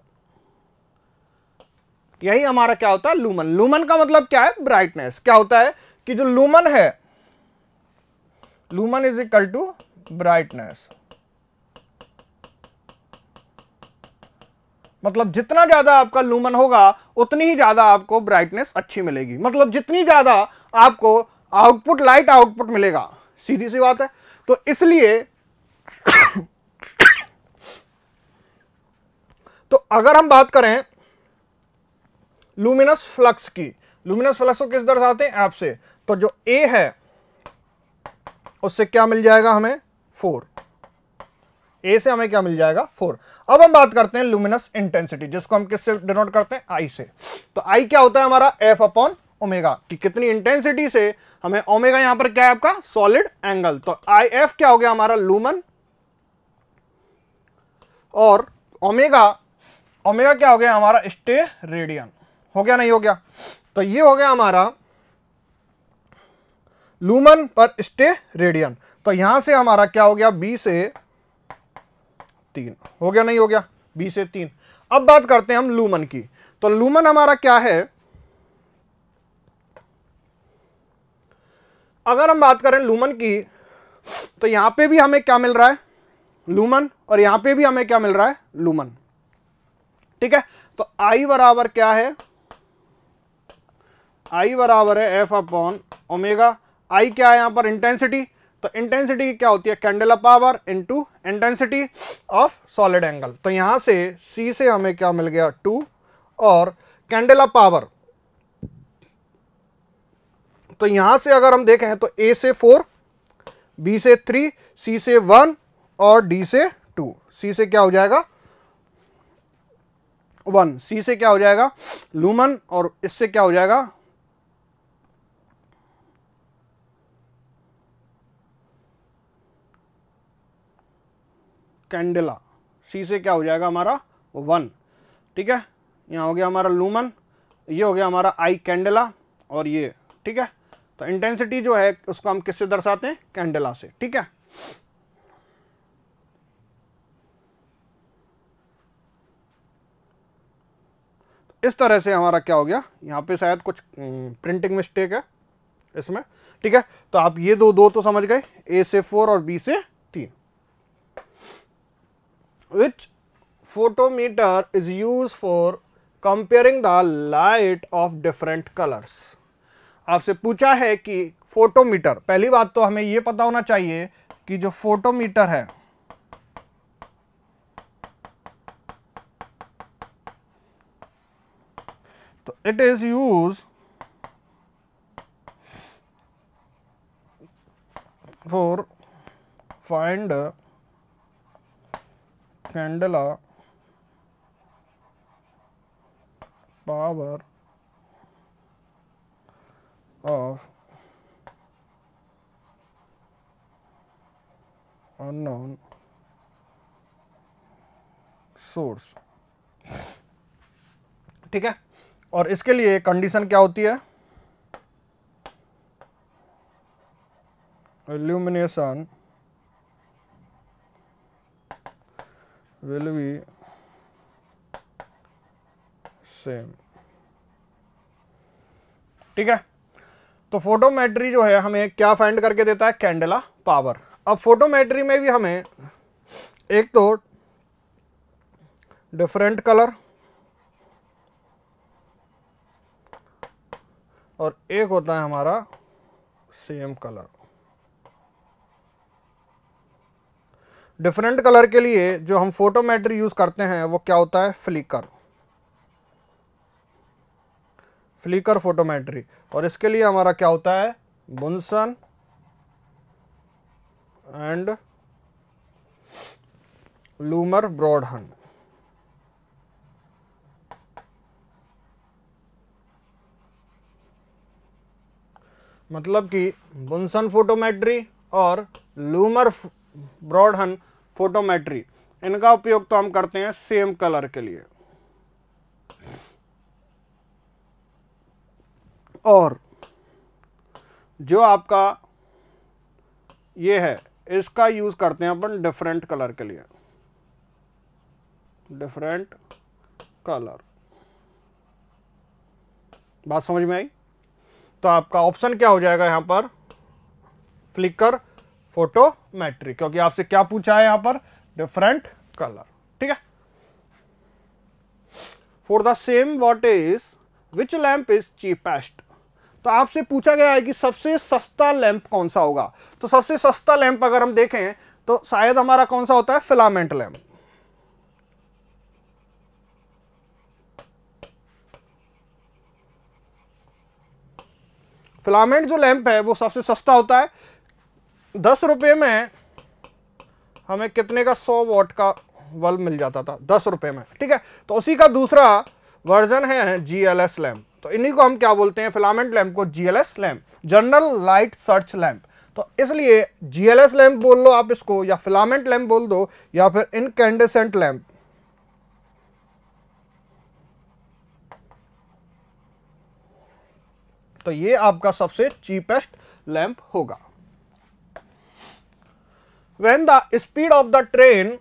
यही हमारा क्या होता है लूमन लूमन का मतलब क्या है ब्राइटनेस क्या होता है कि जो लूमन है lumen is equal to brightness मतलब जितना ज्यादा आपका लूमन होगा उतनी ही ज्यादा आपको ब्राइटनेस अच्छी मिलेगी मतलब जितनी ज्यादा आपको आउटपुट लाइट आउटपुट मिलेगा सीधी सी बात है तो इसलिए तो अगर हम बात करें लुमिनस फ्लक्स की लुमिनस फ्लक्स को किस दर्शाते हैं आपसे से तो जो ए है उससे क्या मिल जाएगा हमें फोर ए से हमें क्या मिल जाएगा फोर अब हम बात करते हैं लुमिनस इंटेंसिटी जिसको हम किससे डिनोट करते हैं आई से तो आई क्या होता है हमारा एफ अपॉन ओमेगा कि कितनी इंटेंसिटी से हमें ओमेगा यहां पर क्या है आपका सॉलिड एंगल तो आई एफ क्या हो गया हमारा लूमन और ओमेगा ओमेगा क्या हो गया हमारा स्टे रेडियन हो गया नहीं हो गया तो ये हो गया हमारा लूमन पर स्टे रेडियन तो यहां से हमारा क्या हो गया बी से तीन हो गया नहीं हो गया बी से तीन अब बात करते हैं हम लूमन की तो लूमन हमारा क्या है अगर हम बात करें लूमन की तो यहां पे भी हमें क्या मिल रहा है लूमन और यहां पे भी हमें क्या मिल रहा है लूमन ठीक है तो आई बराबर क्या है आई बराबर है एफ अपॉन ओमेगा आई क्या है यहाँ पर इंटेंसिटी तो इंटेंसिटी क्या होती है candela power into intensity of solid angle तो यहाँ से सी से हमें क्या मिल गया टू और कैंडला पावर तो यहाँ से अगर हम देखें तो ए से फोर बी से थ्री सी से वन और डी से टू सी से क्या हो जाएगा वन सी से क्या हो जाएगा लूमन और इससे क्या हो जाएगा कैंडेला सी से क्या हो जाएगा हमारा वन ठीक है यहाँ हो गया हमारा लूमन ये हो गया हमारा आई कैंडेला और ये ठीक है तो इंटेंसिटी जो है उसको हम किससे दर्शाते हैं कैंडेला से ठीक है इस तरह से हमारा क्या हो गया यहाँ पे शायद कुछ प्रिंटिंग हम्म, मिस्टेक है इसमें ठीक है तो आप ये दो दो तो समझ गए ए से फोर और बी से which photometer is used for comparing the light of different colors aapse pucha hai ki photometer pehli baat to hame ye pata hona chahiye ki jo photometer hai to it is used for find Candela power of unknown source ठीक है और इसके लिए condition क्या होती है illumination will be same ठीक है तो फोटोमेट्री जो है हमें क्या फाइंड करके देता है कैंडला पावर अब फोटोमेट्री में भी हमें एक तो डिफरेंट कलर और एक होता है हमारा सेम कलर डिफरेंट कलर के लिए जो हम फोटोमेट्री यूज़ करते हैं वो क्या होता है फ्लिकर फ्लिकर फोटोमेट्री और इसके लिए हमारा क्या होता है बुनसन एंड लूमर ब्रॉडहन मतलब कि बुनसन फोटोमेट्री और लूमर ब्रॉडहन फोटोमेट्री इनका उपयोग तो हम करते हैं सेम कलर के लिए और जो आपका ये है इसका यूज़ करते हैं अपन डिफरेंट कलर के लिए डिफरेंट कलर बात समझ में आई तो आपका ऑप्शन क्या हो जाएगा यहां पर फ्लिकर फोटोमेट्री क्योंकि आपसे क्या पूछा है यहां पर डिफरेंट कलर ठीक है for the same watt is which lamp is cheapest तो आपसे पूछा गया है कि सबसे सस्ता लैंप कौन सा होगा तो सबसे सस्ता लैंप अगर हम देखें तो शायद हमारा कौन सा होता है फिलामेंट लैंप फिलामेंट जो लैंप है वो सबसे सस्ता होता है दस रुपये में हमें कितने का सौ वॉट का बल्ब मिल जाता था दस रुपये में ठीक है तो उसी का दूसरा वर्जन है जी एल एस लैम्प तो इन्हीं को हम क्या बोलते हैं फिलामेंट लैम्प को G L S lamp general light search lamp तो इसलिए जी एल एस लैम्प बोल लो आप इसको या फिलामेंट लैम्प बोल दो या फिर इनकेंडेसेंट लैम्प तो ये आपका सबसे चीपेस्ट लैंप होगा when the speed of the train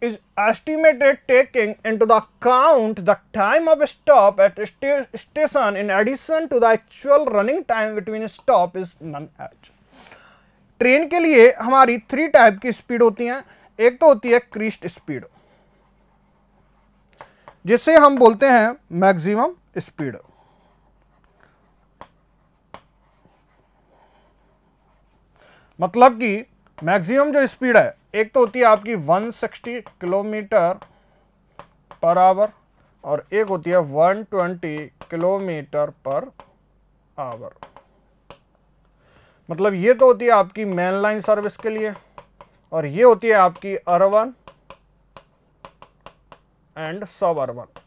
is estimated taking into the account the time of a stop at a sta station in addition to the actual running time between stop is none h train के लिए हमारी three type की speed होती हैं एक तो होती है क्रिस्ट स्पीड जिसे हम बोलते हैं मैक्सिमम स्पीड मतलब कि मैक्सिमम जो स्पीड है एक तो होती है आपकी 160 किलोमीटर पर आवर और एक होती है 120 किलोमीटर पर आवर मतलब ये तो होती है आपकी मेन लाइन सर्विस के लिए और ये होती है आपकी अरवन एंड सब अरवन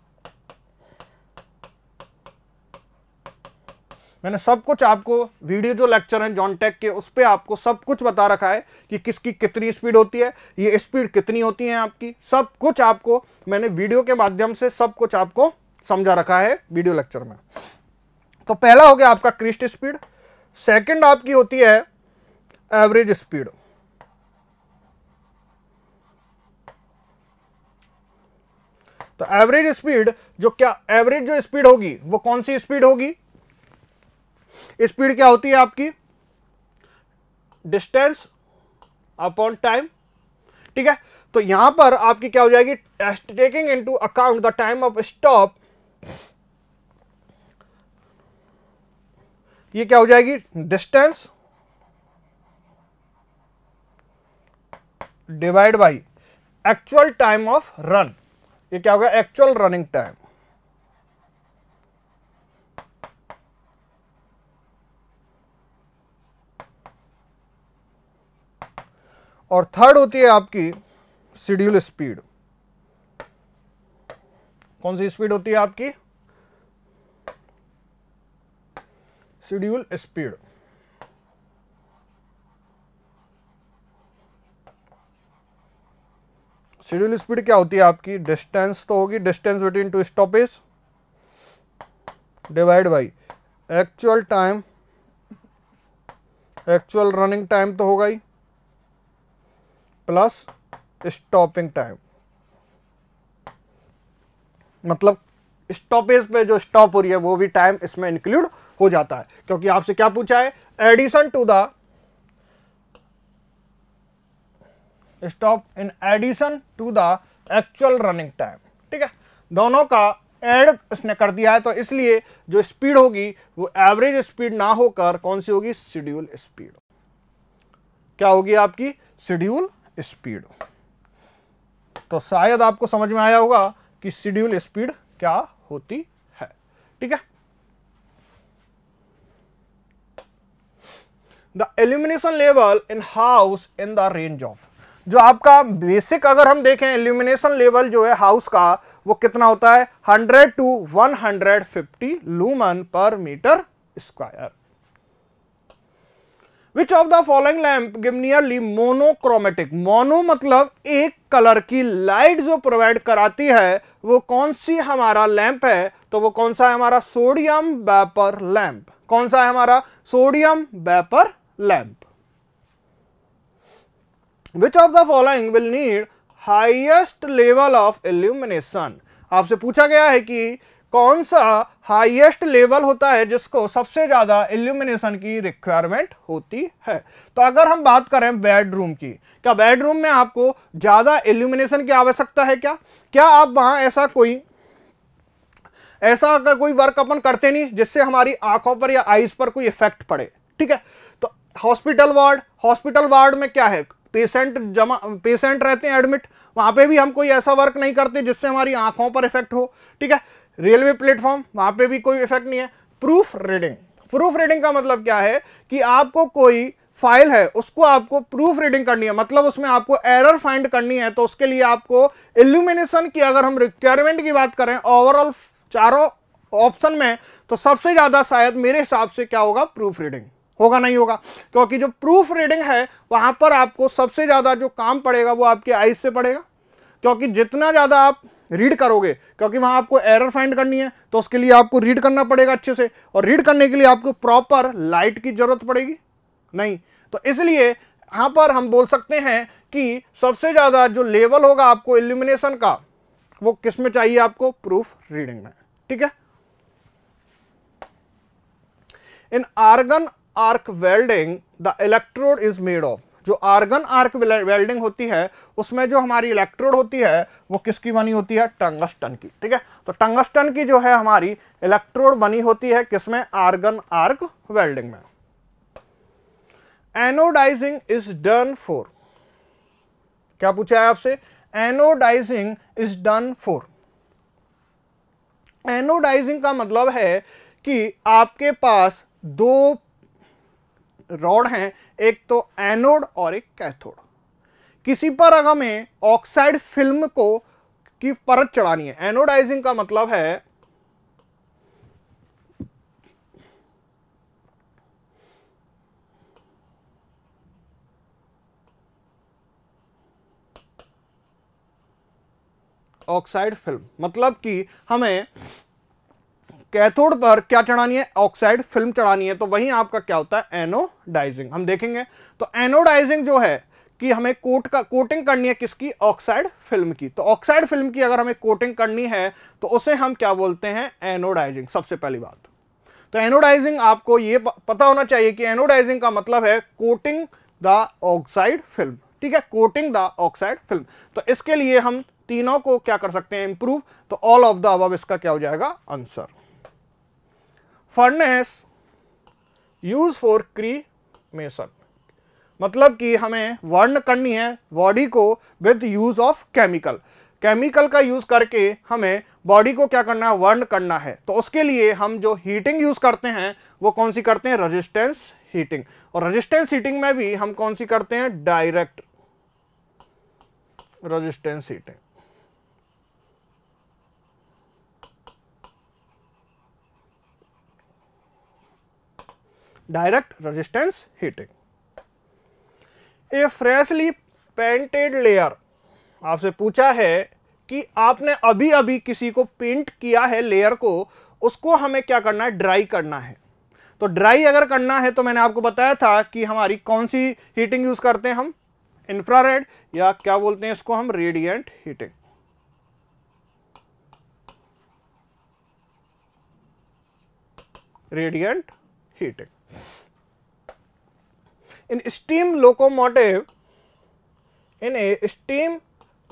मैंने सब कुछ आपको वीडियो जो लेक्चर हैं जॉन टेक के उस पर आपको सब कुछ बता रखा है कि किसकी कितनी स्पीड होती है ये स्पीड कितनी होती है आपकी सब कुछ आपको मैंने वीडियो के माध्यम से सब कुछ आपको समझा रखा है वीडियो लेक्चर में तो पहला हो गया आपका क्रिस्ट स्पीड सेकंड आपकी होती है एवरेज स्पीड तो एवरेज स्पीड जो क्या एवरेज जो स्पीड होगी वो कौन सी स्पीड होगी स्पीड क्या होती है आपकी डिस्टेंस अपॉन टाइम ठीक है तो यहां पर आपकी क्या हो जाएगी taking into account the time of stop ये क्या हो जाएगी distance divide by actual time of run ये क्या होगा एक्चुअल रनिंग टाइम और थर्ड होती है आपकी शेड्यूल स्पीड कौन सी स्पीड होती है आपकी शेड्यूल स्पीड शेड्यूल स्पीड क्या होती है आपकी डिस्टेंस तो होगी distance between two stoppage divide by actual time actual running time तो होगा ही प्लस स्टॉपिंग टाइम मतलब स्टॉपेज पे जो स्टॉप हो रही है वो भी टाइम इसमें इंक्लूड हो जाता है क्योंकि आपसे क्या पूछा है addition to the stop in addition to the actual running time ठीक है दोनों का एड इसने कर दिया है तो इसलिए जो स्पीड होगी वो एवरेज स्पीड ना होकर कौन सी होगी शेड्यूल स्पीड क्या होगी आपकी शेड्यूल स्पीड तो शायद आपको समझ में आया होगा कि शेड्यूल स्पीड क्या होती है ठीक है the illumination level in house in the range of जो आपका बेसिक अगर हम देखें एल्यूमिनेशन लेवल जो है हाउस का वो कितना होता है 100 to 150 lumen per metre square which of the following lamp give nearly monochromatic mono मतलब एक कलर की लाइट जो प्रोवाइड कराती है वो कौन सी हमारा लैंप है तो वो कौन सा है हमारा सोडियम वेपर लैंप कौन सा है हमारा sodium vapour lamp which of the following will need highest level of illumination आपसे पूछा गया है कि कौन सा हाईएस्ट लेवल होता है जिसको सबसे ज़्यादा इल्यूमिनेशन की रिक्वायरमेंट होती है तो अगर हम बात करें बेडरूम की क्या बेडरूम में आपको ज़्यादा इल्यूमिनेशन की आवश्यकता है क्या क्या आप वहाँ ऐसा कोई ऐसा अगर कोई वर्क अपन करते नहीं जिससे हमारी आंखों पर या आइज पर कोई इफेक्ट पड़े ठीक है तो हॉस्पिटल वार्ड हॉस्पिटल वार्ड में क्या है पेशेंट जमा पेशेंट रहते हैं एडमिट वहाँ पे भी हम कोई ऐसा वर्क नहीं करते जिससे हमारी आंखों पर इफेक्ट हो ठीक है रेलवे प्लेटफॉर्म वहां पे भी कोई इफेक्ट नहीं है प्रूफ रीडिंग प्रूफ रीडिंग का मतलब क्या है कि आपको कोई फाइल है उसको आपको प्रूफ रीडिंग करनी है मतलब उसमें आपको एरर फाइंड करनी है तो उसके लिए आपको इल्यूमिनेशन की अगर हम रिक्वायरमेंट की बात करें ओवरऑल चारों ऑप्शन में तो सबसे ज़्यादा शायद मेरे हिसाब से क्या होगा प्रूफ रीडिंग होगा नहीं होगा क्योंकि जो प्रूफ रीडिंग है वहां पर आपको सबसे ज़्यादा जो काम पड़ेगा वो आपके आइज से पड़ेगा क्योंकि जितना ज़्यादा आप रीड करोगे क्योंकि वहां आपको एरर फाइंड करनी है तो उसके लिए आपको रीड करना पड़ेगा अच्छे से और रीड करने के लिए आपको प्रॉपर लाइट की ज़रूरत पड़ेगी नहीं तो इसलिए यहां पर हम बोल सकते हैं कि सबसे ज़्यादा जो लेवल होगा आपको इल्यूमिनेशन का वो किस में चाहिए आपको प्रूफ रीडिंग में ठीक है in argon arc welding the electrode is made of जो आर्गन आर्क वेल्डिंग होती है उसमें जो हमारी इलेक्ट्रोड होती है वो किसकी बनी होती है टंगस्टन की ठीक है तो टंगस्टन की जो है हमारी इलेक्ट्रोड बनी होती है किसमें आर्गन आर्क वेल्डिंग में एनोडाइजिंग इज डन फोर क्या पूछा है आपसे anodizing is done for anodizing का मतलब है कि आपके पास दो रॉड हैं एक तो एनोड और एक कैथोड किसी पर अगर हमें ऑक्साइड फिल्म को की परत चढ़ानी है एनोडाइजिंग का मतलब है ऑक्साइड फिल्म मतलब कि हमें कैथोड पर क्या चढ़ानी है ऑक्साइड फिल्म चढ़ानी है तो वही आपका क्या होता है एनोडाइजिंग हम देखेंगे तो एनोडाइजिंग जो है कि हमें कोट का कोटिंग करनी है किसकी ऑक्साइड फिल्म की तो ऑक्साइड फिल्म की अगर हमें कोटिंग करनी है तो उसे हम क्या बोलते हैं एनोडाइजिंग सबसे पहली बात तो एनोडाइजिंग आपको यह पता होना चाहिए कि एनोडाइजिंग का मतलब है कोटिंग द ऑक्साइड फिल्म ठीक है कोटिंग द ऑक्साइड फिल्म तो इसके लिए हम तीनों को क्या कर सकते हैं इंप्रूव तो ऑल ऑफ द अब इसका क्या हो जाएगा answer furnace use for cremation मतलब कि हमें वर्ण करनी है बॉडी को विद यूज ऑफ केमिकल केमिकल का यूज करके हमें बॉडी को क्या करना है वर्ण करना है तो उसके लिए हम जो हीटिंग यूज करते हैं वो कौन सी करते हैं रेजिस्टेंस हीटिंग और रेजिस्टेंस हीटिंग में भी हम कौन सी करते हैं direct resistance heating direct resistance heating. A freshly painted layer आपसे पूछा है कि आपने अभी अभी किसी को पेंट किया है लेयर को उसको हमें क्या करना है ड्राई करना है तो ड्राई अगर करना है तो मैंने आपको बताया था कि हमारी कौन सी हीटिंग यूज़ करते हैं हम इंफ्रारेड या क्या बोलते हैं इसको हम radiant heating radiant heating In steam locomotive, in a steam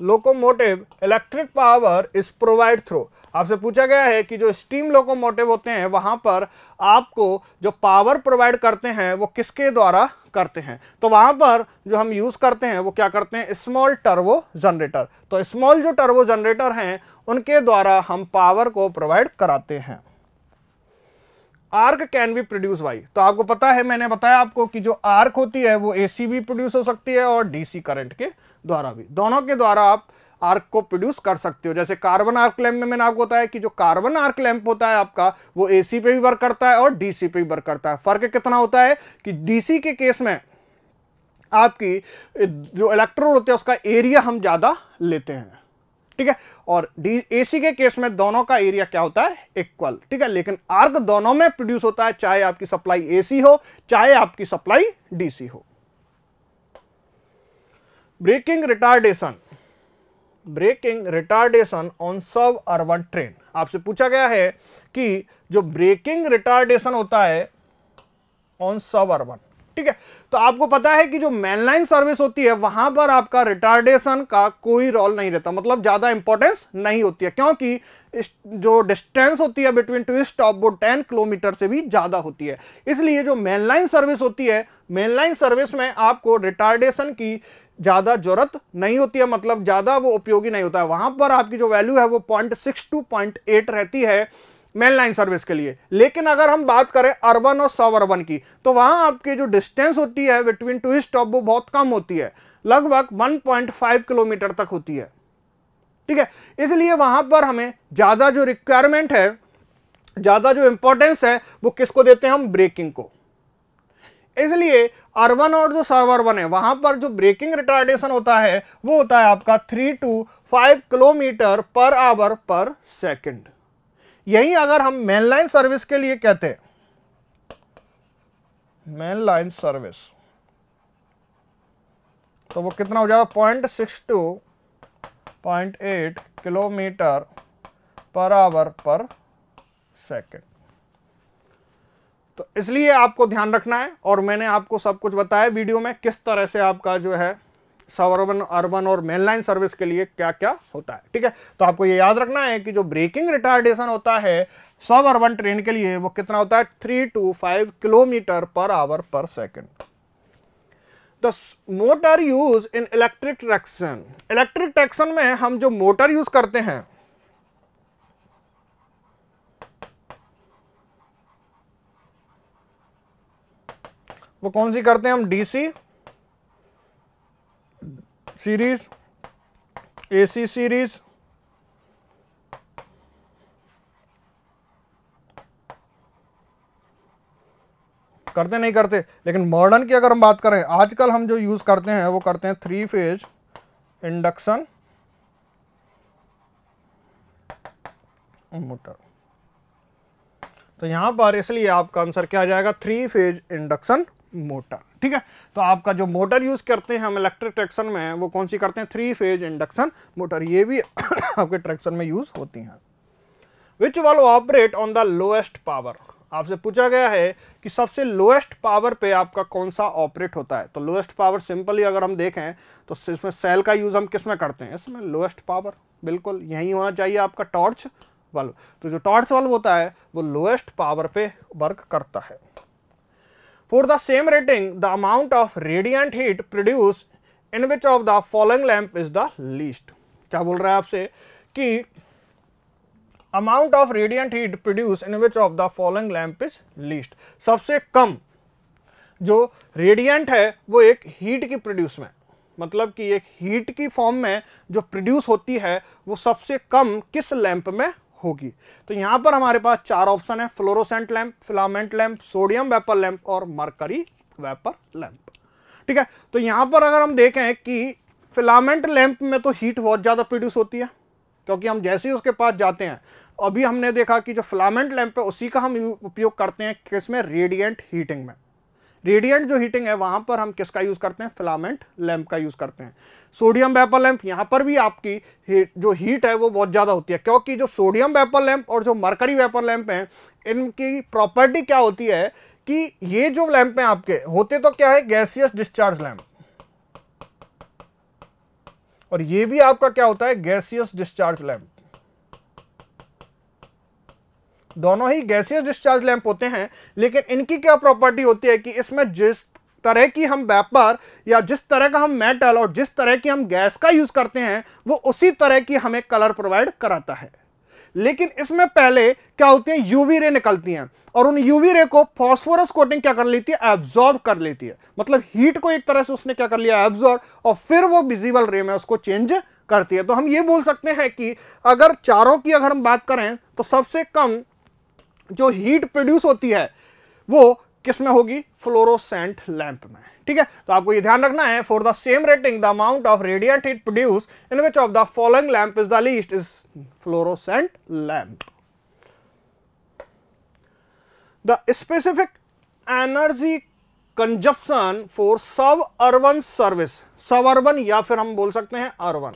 locomotive electric power is provide through आपसे पूछा गया है कि जो स्टीम लोकोमोटिव होते हैं वहां पर आपको जो पावर प्रोवाइड करते हैं वो किसके द्वारा करते हैं तो वहां पर जो हम यूज़ करते हैं वो क्या करते हैं स्मॉल टर्बो जनरेटर तो स्मॉल जो टर्बो जनरेटर हैं उनके द्वारा हम पावर को प्रोवाइड कराते हैं arc can be produce by तो आपको पता है मैंने बताया आपको कि जो आर्क होती है वो एसी भी प्रोड्यूस हो सकती है और डीसी करंट के द्वारा भी दोनों के द्वारा आप आर्क को प्रोड्यूस कर सकते हो जैसे कार्बन आर्क लैंप में मैंने आपको बताया कि जो कार्बन आर्क लैम्प होता है आपका वो एसी पे भी वर्क करता है और डीसी पे भी वर्क करता है फर्क कितना होता है कि डीसी के केस में आपकी जो इलेक्ट्रोड होते हैं उसका एरिया हम ज़्यादा लेते हैं ठीक है और डी एसी के केस में दोनों का एरिया क्या होता है इक्वल ठीक है लेकिन आर्क दोनों में प्रोड्यूस होता है चाहे आपकी सप्लाई एसी हो चाहे आपकी सप्लाई डीसी हो braking retardation braking retardation on suburban train आपसे पूछा गया है कि जो ब्रेकिंग रिटार्डेशन होता है ऑन सब अर्बन ठीक है तो आपको पता है कि जो मेनलाइन सर्विस होती है वहां पर आपका रिटार्डेशन का कोई रोल नहीं रहता मतलब ज़्यादा इंपॉर्टेंस नहीं होती है क्योंकि जो डिस्टेंस होती है बिटवीन टू स्टॉप वो 10 किलोमीटर से भी ज़्यादा होती है इसलिए जो मेनलाइन सर्विस होती है मेनलाइन सर्विस में आपको रिटार्डेशन की ज़्यादा जरूरत नहीं होती है मतलब ज़्यादा वो उपयोगी नहीं होता है वहां पर आपकी जो वैल्यू है वो point six to point eight रहती है मेन लाइन सर्विस के लिए लेकिन अगर हम बात करें अर्बन और सब अर्बन की तो वहाँ आपकी जो डिस्टेंस होती है बिटवीन टू स्टॉप वो बहुत कम होती है लगभग 1.5 किलोमीटर तक होती है ठीक है इसलिए वहाँ पर हमें ज़्यादा जो रिक्वायरमेंट है ज़्यादा जो इम्पोर्टेंस है वो किसको देते हैं हम ब्रेकिंग को इसलिए अर्बन और जो सब अर्बन है वहाँ पर जो ब्रेकिंग रिटार्डेशन होता है वो होता है आपका three to five kilometre per hour per second यही अगर हम मेनलाइन सर्विस के लिए कहते मेनलाइन सर्विस तो वो कितना हो जाएगा point six to point eight kilometre per hour per second तो इसलिए आपको ध्यान रखना है और मैंने आपको सब कुछ बताया वीडियो में किस तरह से आपका जो है सबर्बन अर्बन और मेनलाइन सर्विस के लिए क्या क्या होता है ठीक है तो आपको ये याद रखना है कि जो ब्रेकिंग रिटार्डेशन होता है सब अर्बन ट्रेन के लिए वो कितना होता है three to five kilometre per hour per second the motor use in electric traction electric traction में हम जो मोटर यूज करते हैं वो कौन सी करते हैं हम डीसी सीरीज एसी सीरीज करते नहीं करते लेकिन मॉडर्न की अगर हम बात करें आजकल हम जो यूज़ करते हैं वो करते हैं थ्री फेज इंडक्शन मोटर तो यहां पर इसलिए आपका आंसर क्या आ जाएगा थ्री फेज इंडक्शन मोटर ठीक है तो आपका जो मोटर यूज़ करते हैं हम इलेक्ट्रिक ट्रैक्शन में वो कौन सी करते हैं थ्री फेज इंडक्शन मोटर ये भी आपके ट्रैक्शन में यूज़ होती हैं which will operate on the lowest power आपसे पूछा गया है कि सबसे लोएस्ट पावर पे आपका कौन सा ऑपरेट होता है तो लोएस्ट पावर सिंपली अगर हम देखें तो इसमें सेल का यूज़ हम किस में करते हैं इसमें लोएस्ट पावर बिल्कुल यही होना चाहिए आपका टॉर्च वाल्व तो जो टॉर्च वाल्व होता है वो लोएस्ट पावर पे वर्क करता है For the same rating, the amount of radiant heat produced in which of the following lamp is the least. क्या बोल रहा है आपसे कि amount of radiant heat produced in which of the following lamp is least. सबसे कम जो radiant है वो एक हीट की प्रोड्यूस में मतलब कि एक हीट की फॉर्म में जो प्रोड्यूस होती है वो सबसे कम किस लैंप में होगी तो यहाँ पर हमारे पास चार ऑप्शन है fluorescent lamp filament lamp sodium vapour lamp और मरकरी वेपर लैंप ठीक है तो यहाँ पर अगर हम देखें कि फिलामेंट लैंप में तो हीट बहुत ज़्यादा प्रोड्यूस होती है क्योंकि हम जैसे ही उसके पास जाते हैं अभी हमने देखा कि जो फिलामेंट लैंप है उसी का हम उपयोग करते हैं किसमें रेडियंट हीटिंग में रेडियंट जो हीटिंग है वहां पर हम किसका यूज़ करते हैं फिलामेंट लैंप का यूज़ करते हैं सोडियम वेपर लैंप यहाँ पर भी आपकी जो हीट है वो बहुत ज़्यादा होती है क्योंकि जो सोडियम वेपर लैंप और जो मरकरी वेपर लैंप है इनकी प्रॉपर्टी क्या होती है कि ये जो लैंप है आपके होते तो क्या है गैसियस डिस्चार्ज लैंप और ये भी आपका क्या होता है गैसियस डिस्चार्ज लैंप दोनों ही गैसियस डिस्चार्ज लैंप होते हैं लेकिन इनकी क्या प्रॉपर्टी होती है कि इसमें जिस तरह की हम वेपर या जिस तरह का हम मेटल और जिस तरह की हम गैस का यूज़ करते हैं वो उसी तरह की हमें कलर प्रोवाइड कराता है लेकिन इसमें पहले क्या होती है यूवी रे निकलती हैं और उन यूवी रे को फॉस्फोरस कोटिंग क्या कर लेती है एब्जॉर्ब कर लेती है मतलब हीट को एक तरह से उसने क्या कर लिया एब्जॉर्ब और फिर वो विजिबल रे में उसको चेंज करती है तो हम ये बोल सकते हैं कि अगर चारों की अगर हम बात करें तो सबसे कम जो हीट प्रोड्यूस होती है वो किस में होगी फ्लोरोसेंट लैंप में ठीक है तो आपको ये ध्यान रखना है for the same rating the amount of radiant heat produce in which of the following lamp is the least is fluorescent lamp the specific energy consumption for suburban service suburban या फिर हम बोल सकते हैं urban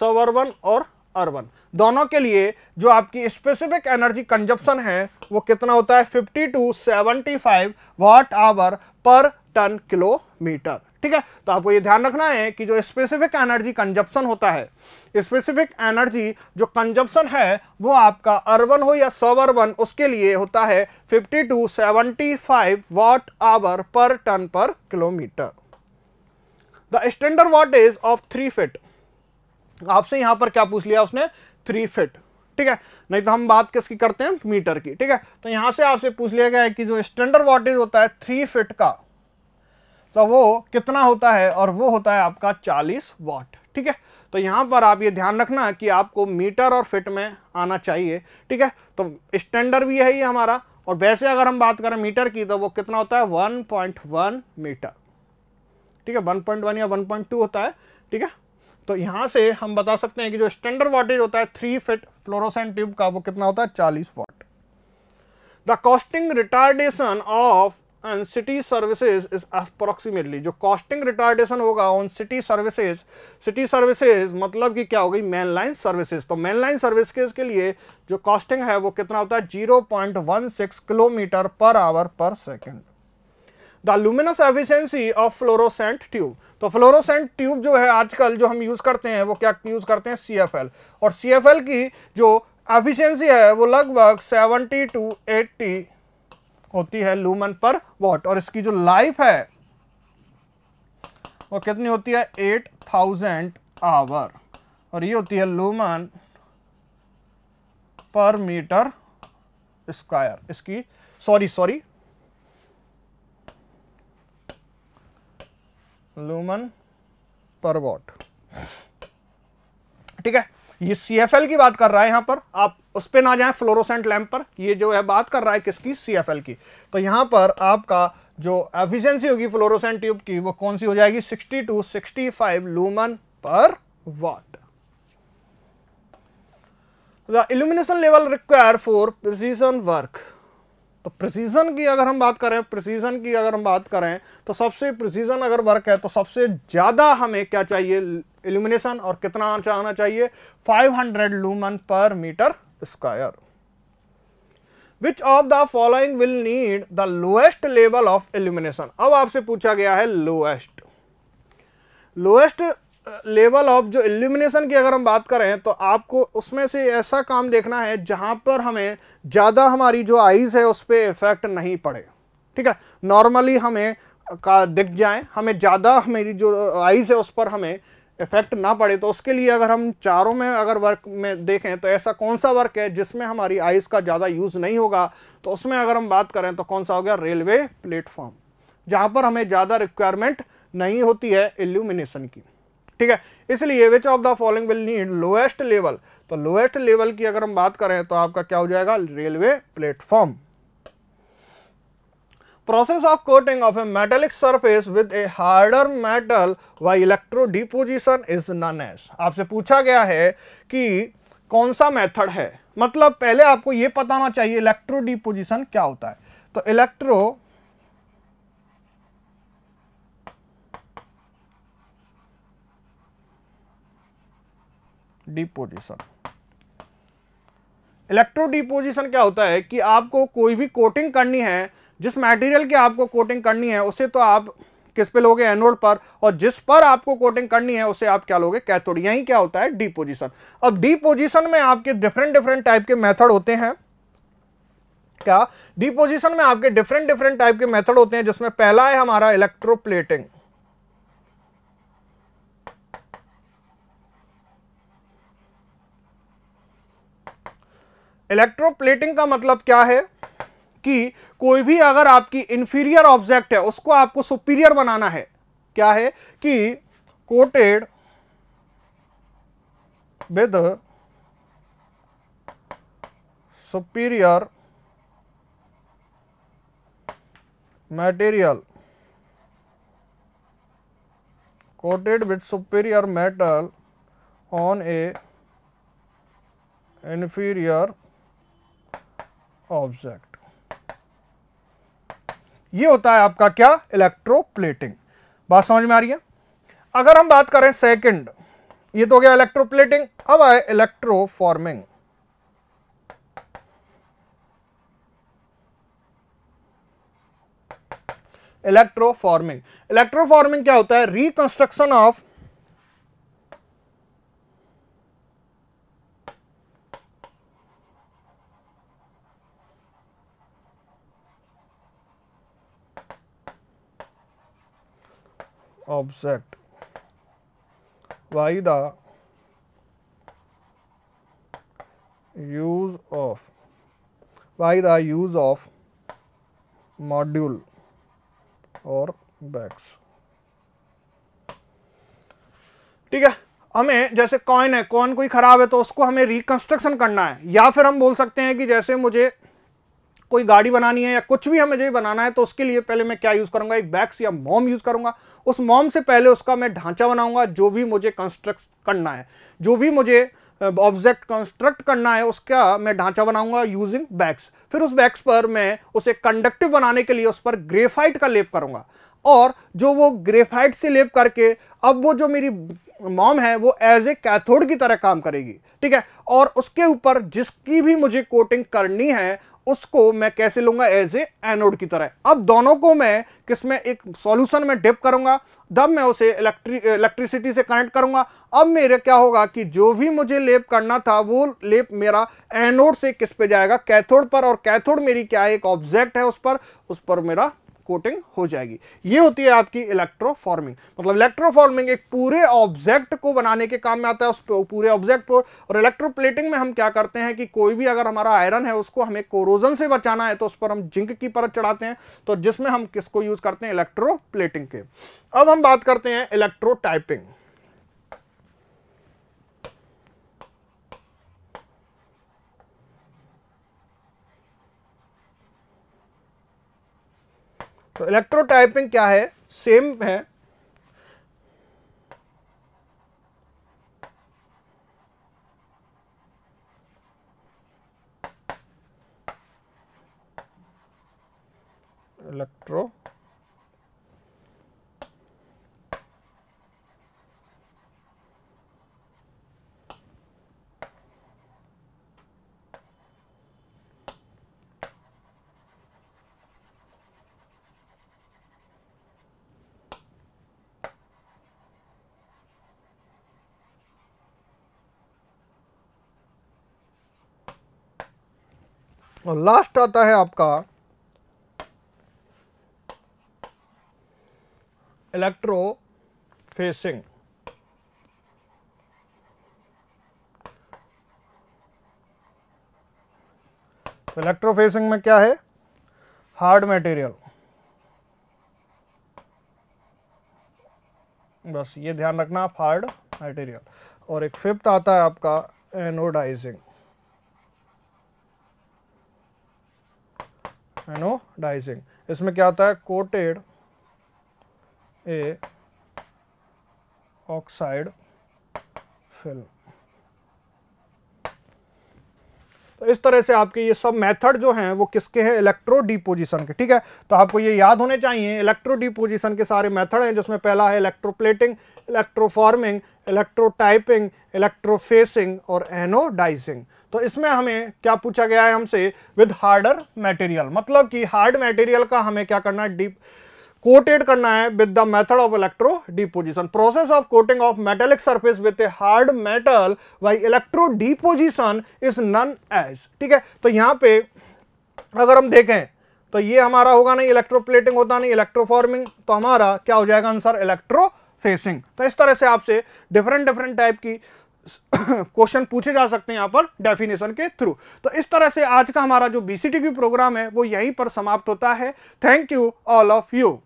सब urban और urban दोनों के लिए जो आपकी स्पेसिफिक एनर्जी कंजप्शन है वो कितना होता है 50 to 75 watt hour per ton kilometre ठीक है तो आपको ये ध्यान रखना है कि जो स्पेसिफिक एनर्जी कंजप्शन होता है स्पेसिफिक एनर्जी जो कंजप्शन है वो आपका अर्बन हो या सब अर्बन उसके लिए होता है 50 to 75 watt hour per ton per kilometre the standard watt is of three fit आपसे यहां पर क्या पूछ लिया उसने थ्री फिट ठीक है नहीं तो हम बात किसकी करते हैं मीटर की ठीक है तो यहां से आपसे पूछ लिया गया है कि जो स्टैंडर्ड वॉटेज होता है थ्री फिट का तो वो कितना होता है और वो होता है आपका चालीस वाट ठीक है तो यहां पर आप ये ध्यान रखना कि आपको मीटर और फिट में आना चाहिए ठीक है तो स्टैंडर्ड भी है ये हमारा और वैसे अगर हम बात करें मीटर की तो वो कितना होता है 1.1 मीटर ठीक है 1.1 या 1.2 होता है ठीक है तो यहां से हम बता सकते हैं कि जो स्टैंडर्ड वाटेज होता है थ्री फिट फ्लोरोसेंट ट्यूब का वो कितना होता है चालीस watt the coasting retardation of an city services is approximately जो कॉस्टिंग रिटार्डेशन होगा on city services city services मतलब कि क्या हो गई मेन लाइन सर्विसेज तो मेन लाइन सर्विसेज के लिए जो कॉस्टिंग है वो कितना होता है six kilometre per hour per second the luminous efficiency of fluorescent tube तो फ्लोरोसेंट ट्यूब जो है आजकल जो हम यूज़ करते हैं वो क्या यूज़ करते हैं सी और सी की जो एफिशिएंसी है वो लगभग 70 टू 80 होती है लूमन पर वॉट और इसकी जो लाइफ है वो कितनी होती है 8000 आवर और ये होती है लूमन पर मीटर स्क्वायर इसकी sorry sorry lumen per watt ठीक है ये सी एफ एल की बात कर रहा है यहां पर आप उस पर ना जाए फ्लोरोसेंट लैम्प पर ये जो है बात कर रहा है किसकी सी एफ एल की तो यहां पर आपका जो एफिशिएंसी होगी फ्लोरोसेंट ट्यूब की वो कौन सी हो जाएगी 60 to 65 lumen per watt the illumination level require for precision work तो प्रिसीजन की अगर हम बात करें प्रिसीजन की अगर हम बात करें तो सबसे प्रिसीजन अगर वर्क है तो सबसे ज़्यादा हमें क्या चाहिए इल्यूमिनेशन और कितना आना चाहिए 500 lumen per metre square which of the following will need the lowest level of illumination अब आपसे पूछा गया है लोएस्ट लोएस्ट लेवल ऑफ जो एल्यूमिनेशन की अगर हम बात करें तो आपको उसमें से ऐसा काम देखना है जहाँ पर हमें ज़्यादा हमारी जो आइज़ है उस पर इफ़ेक्ट नहीं पड़े ठीक है नॉर्मली हमें का दिख जाए हमें ज़्यादा हमारी जो आइज़ है उस पर हमें इफ़ेक्ट ना पड़े तो उसके लिए अगर हम चारों में अगर वर्क में देखें तो ऐसा कौन सा वर्क है जिसमें हमारी आइज़ का ज़्यादा यूज़ नहीं होगा तो उसमें अगर हम बात करें तो कौन सा हो गया रेलवे प्लेटफॉर्म जहाँ पर हमें ज़्यादा रिक्वायरमेंट नहीं होती है एल्यूमिनेशन की ठीक है इसलिए which of the following will need lowest level तो लोएस्ट लेवल की अगर हम बात करें तो आपका क्या हो जाएगा railway platform process of coating of a metallic surface with a harder metal व electro deposition is known as आपसे पूछा गया है कि कौन सा मेथड है मतलब पहले आपको यह पता होना चाहिए इलेक्ट्रो डिपोजिशन क्या होता है तो इलेक्ट्रो डिपोजिशन इलेक्ट्रो डिपोजिशन क्या होता है कि आपको कोई भी कोटिंग करनी है जिस मटेरियल की आपको कोटिंग करनी है उसे तो आप किस पे लोगे एनोड पर और जिस पर आपको कोटिंग करनी है उसे आप क्या लोगे कैथोड यही क्या होता है डिपोजिशन अब डिपोजिशन में आपके डिफरेंट डिफरेंट टाइप के मेथड होते हैं क्या डिपोजिशन में आपके डिफरेंट डिफरेंट टाइप के मेथड होते हैं जिसमें पहला है हमारा इलेक्ट्रोप्लेटिंग इलेक्ट्रोप्लेटिंग का मतलब क्या है कि कोई भी अगर आपकी इंफीरियर ऑब्जेक्ट है उसको आपको सुपीरियर बनाना है क्या है कि coated with superior material coated with superior metal on a inferior object ये होता है आपका क्या इलेक्ट्रोप्लेटिंग बात समझ में आ रही है अगर हम बात करें सेकंड ये तो हो गया इलेक्ट्रोप्लेटिंग अब आए इलेक्ट्रोफॉर्मिंग इलेक्ट्रोफॉर्मिंग फॉर्मिंग क्या होता है reconstruction of object by the use of by the use of module और बैग्स ठीक है हमें जैसे कॉइन है कॉइन कोई खराब है तो उसको हमें रिकंस्ट्रक्शन करना है या फिर हम बोल सकते हैं कि जैसे मुझे कोई गाड़ी बनानी है या कुछ भी हमें जो बनाना है तो उसके लिए पहले मैं क्या यूज़ करूँगा एक बैक्स या मॉम यूज़ करूँगा उस मॉम से पहले उसका मैं ढांचा बनाऊँगा जो भी मुझे कंस्ट्रक्ट करना है जो भी मुझे ऑब्जेक्ट कंस्ट्रक्ट करना है उसका मैं ढांचा बनाऊंगा यूजिंग बैग्स फिर उस बैग्स पर मैं उसे कंडक्टिव बनाने के लिए उस पर ग्रेफाइट का लेप करूंगा और जो वो ग्रेफाइट से लेप करके अब वो जो मेरी मॉम है वो एज ए कैथोड की तरह काम करेगी ठीक है और उसके ऊपर जिसकी भी मुझे कोटिंग करनी है उसको मैं कैसे लूंगा एज ए एनोड की तरह अब दोनों को मैं किसमें एक सॉल्यूशन में डिप करूंगा जब मैं उसे इलेक्ट्री इलेक्ट्रिसिटी से कनेक्ट करूंगा अब मेरे क्या होगा कि जो भी मुझे लेप करना था वो लेप मेरा एनोड से किस पे जाएगा कैथोड पर और कैथोड मेरी क्या है एक ऑब्जेक्ट है उस पर उस पर मेरा कोटिंग हो जाएगी ये होती है आपकी इलेक्ट्रोफॉर्मिंग मतलब इलेक्ट्रोफॉर्मिंग एक पूरे ऑब्जेक्ट को बनाने के काम में आता है उस पूरे ऑब्जेक्ट पर और इलेक्ट्रोप्लेटिंग में हम क्या करते हैं कि कोई भी अगर हमारा आयरन है उसको हमें कोरोजन से बचाना है तो उस पर हम जिंक की परत चढ़ाते हैं तो जिसमें हम किसको यूज करते हैं इलेक्ट्रोप्लेटिंग के अब हम बात करते हैं इलेक्ट्रोटाइपिंग तो इलेक्ट्रोटाइपिंग क्या है सेम है इलेक्ट्रो और लास्ट आता है आपका इलेक्ट्रो फेसिंग इलेक्ट्रो इलेक्ट्रोफेसिंग में क्या है हार्ड मटेरियल बस ये ध्यान रखना आप हार्ड मटेरियल और एक फिफ्थ आता है आपका एनोडाइजिंग एनोडाइजिंग इसमें क्या होता है कोटेड ए ऑक्साइड फिल्म तो इस तरह से आपके ये सब मेथड जो हैं वो किसके हैं इलेक्ट्रो डिपोजिशन के ठीक है तो आपको ये याद होने चाहिए इलेक्ट्रो डिपोजिशन के सारे मेथड हैं जिसमें पहला है इलेक्ट्रोप्लेटिंग इलेक्ट्रोफॉर्मिंग इलेक्ट्रोटाइपिंग इलेक्ट्रोफेसिंग और एनोडाइसिंग तो इसमें हमें क्या पूछा गया है हमसे विद हार्डर मटेरियल मतलब कि हार्ड मटेरियल का हमें क्या करना है डीप कोटेड करना है with the method of electro deposition process of coating of metallic surface with a hard metal by electro deposition is known as ठीक है तो यहां पे अगर हम देखें तो ये हमारा होगा नहीं इलेक्ट्रोप्लेटिंग होता नहीं इलेक्ट्रोफॉर्मिंग तो हमारा क्या हो जाएगा आंसर इलेक्ट्रो फेसिंग तो इस तरह से आपसे डिफरेंट डिफरेंट टाइप की क्वेश्चन पूछे जा सकते हैं यहाँ पर डेफिनेशन के थ्रू तो इस तरह से आज का हमारा जो बीसीटी प्रोग्राम है वो यहीं पर समाप्त होता है thank you all of you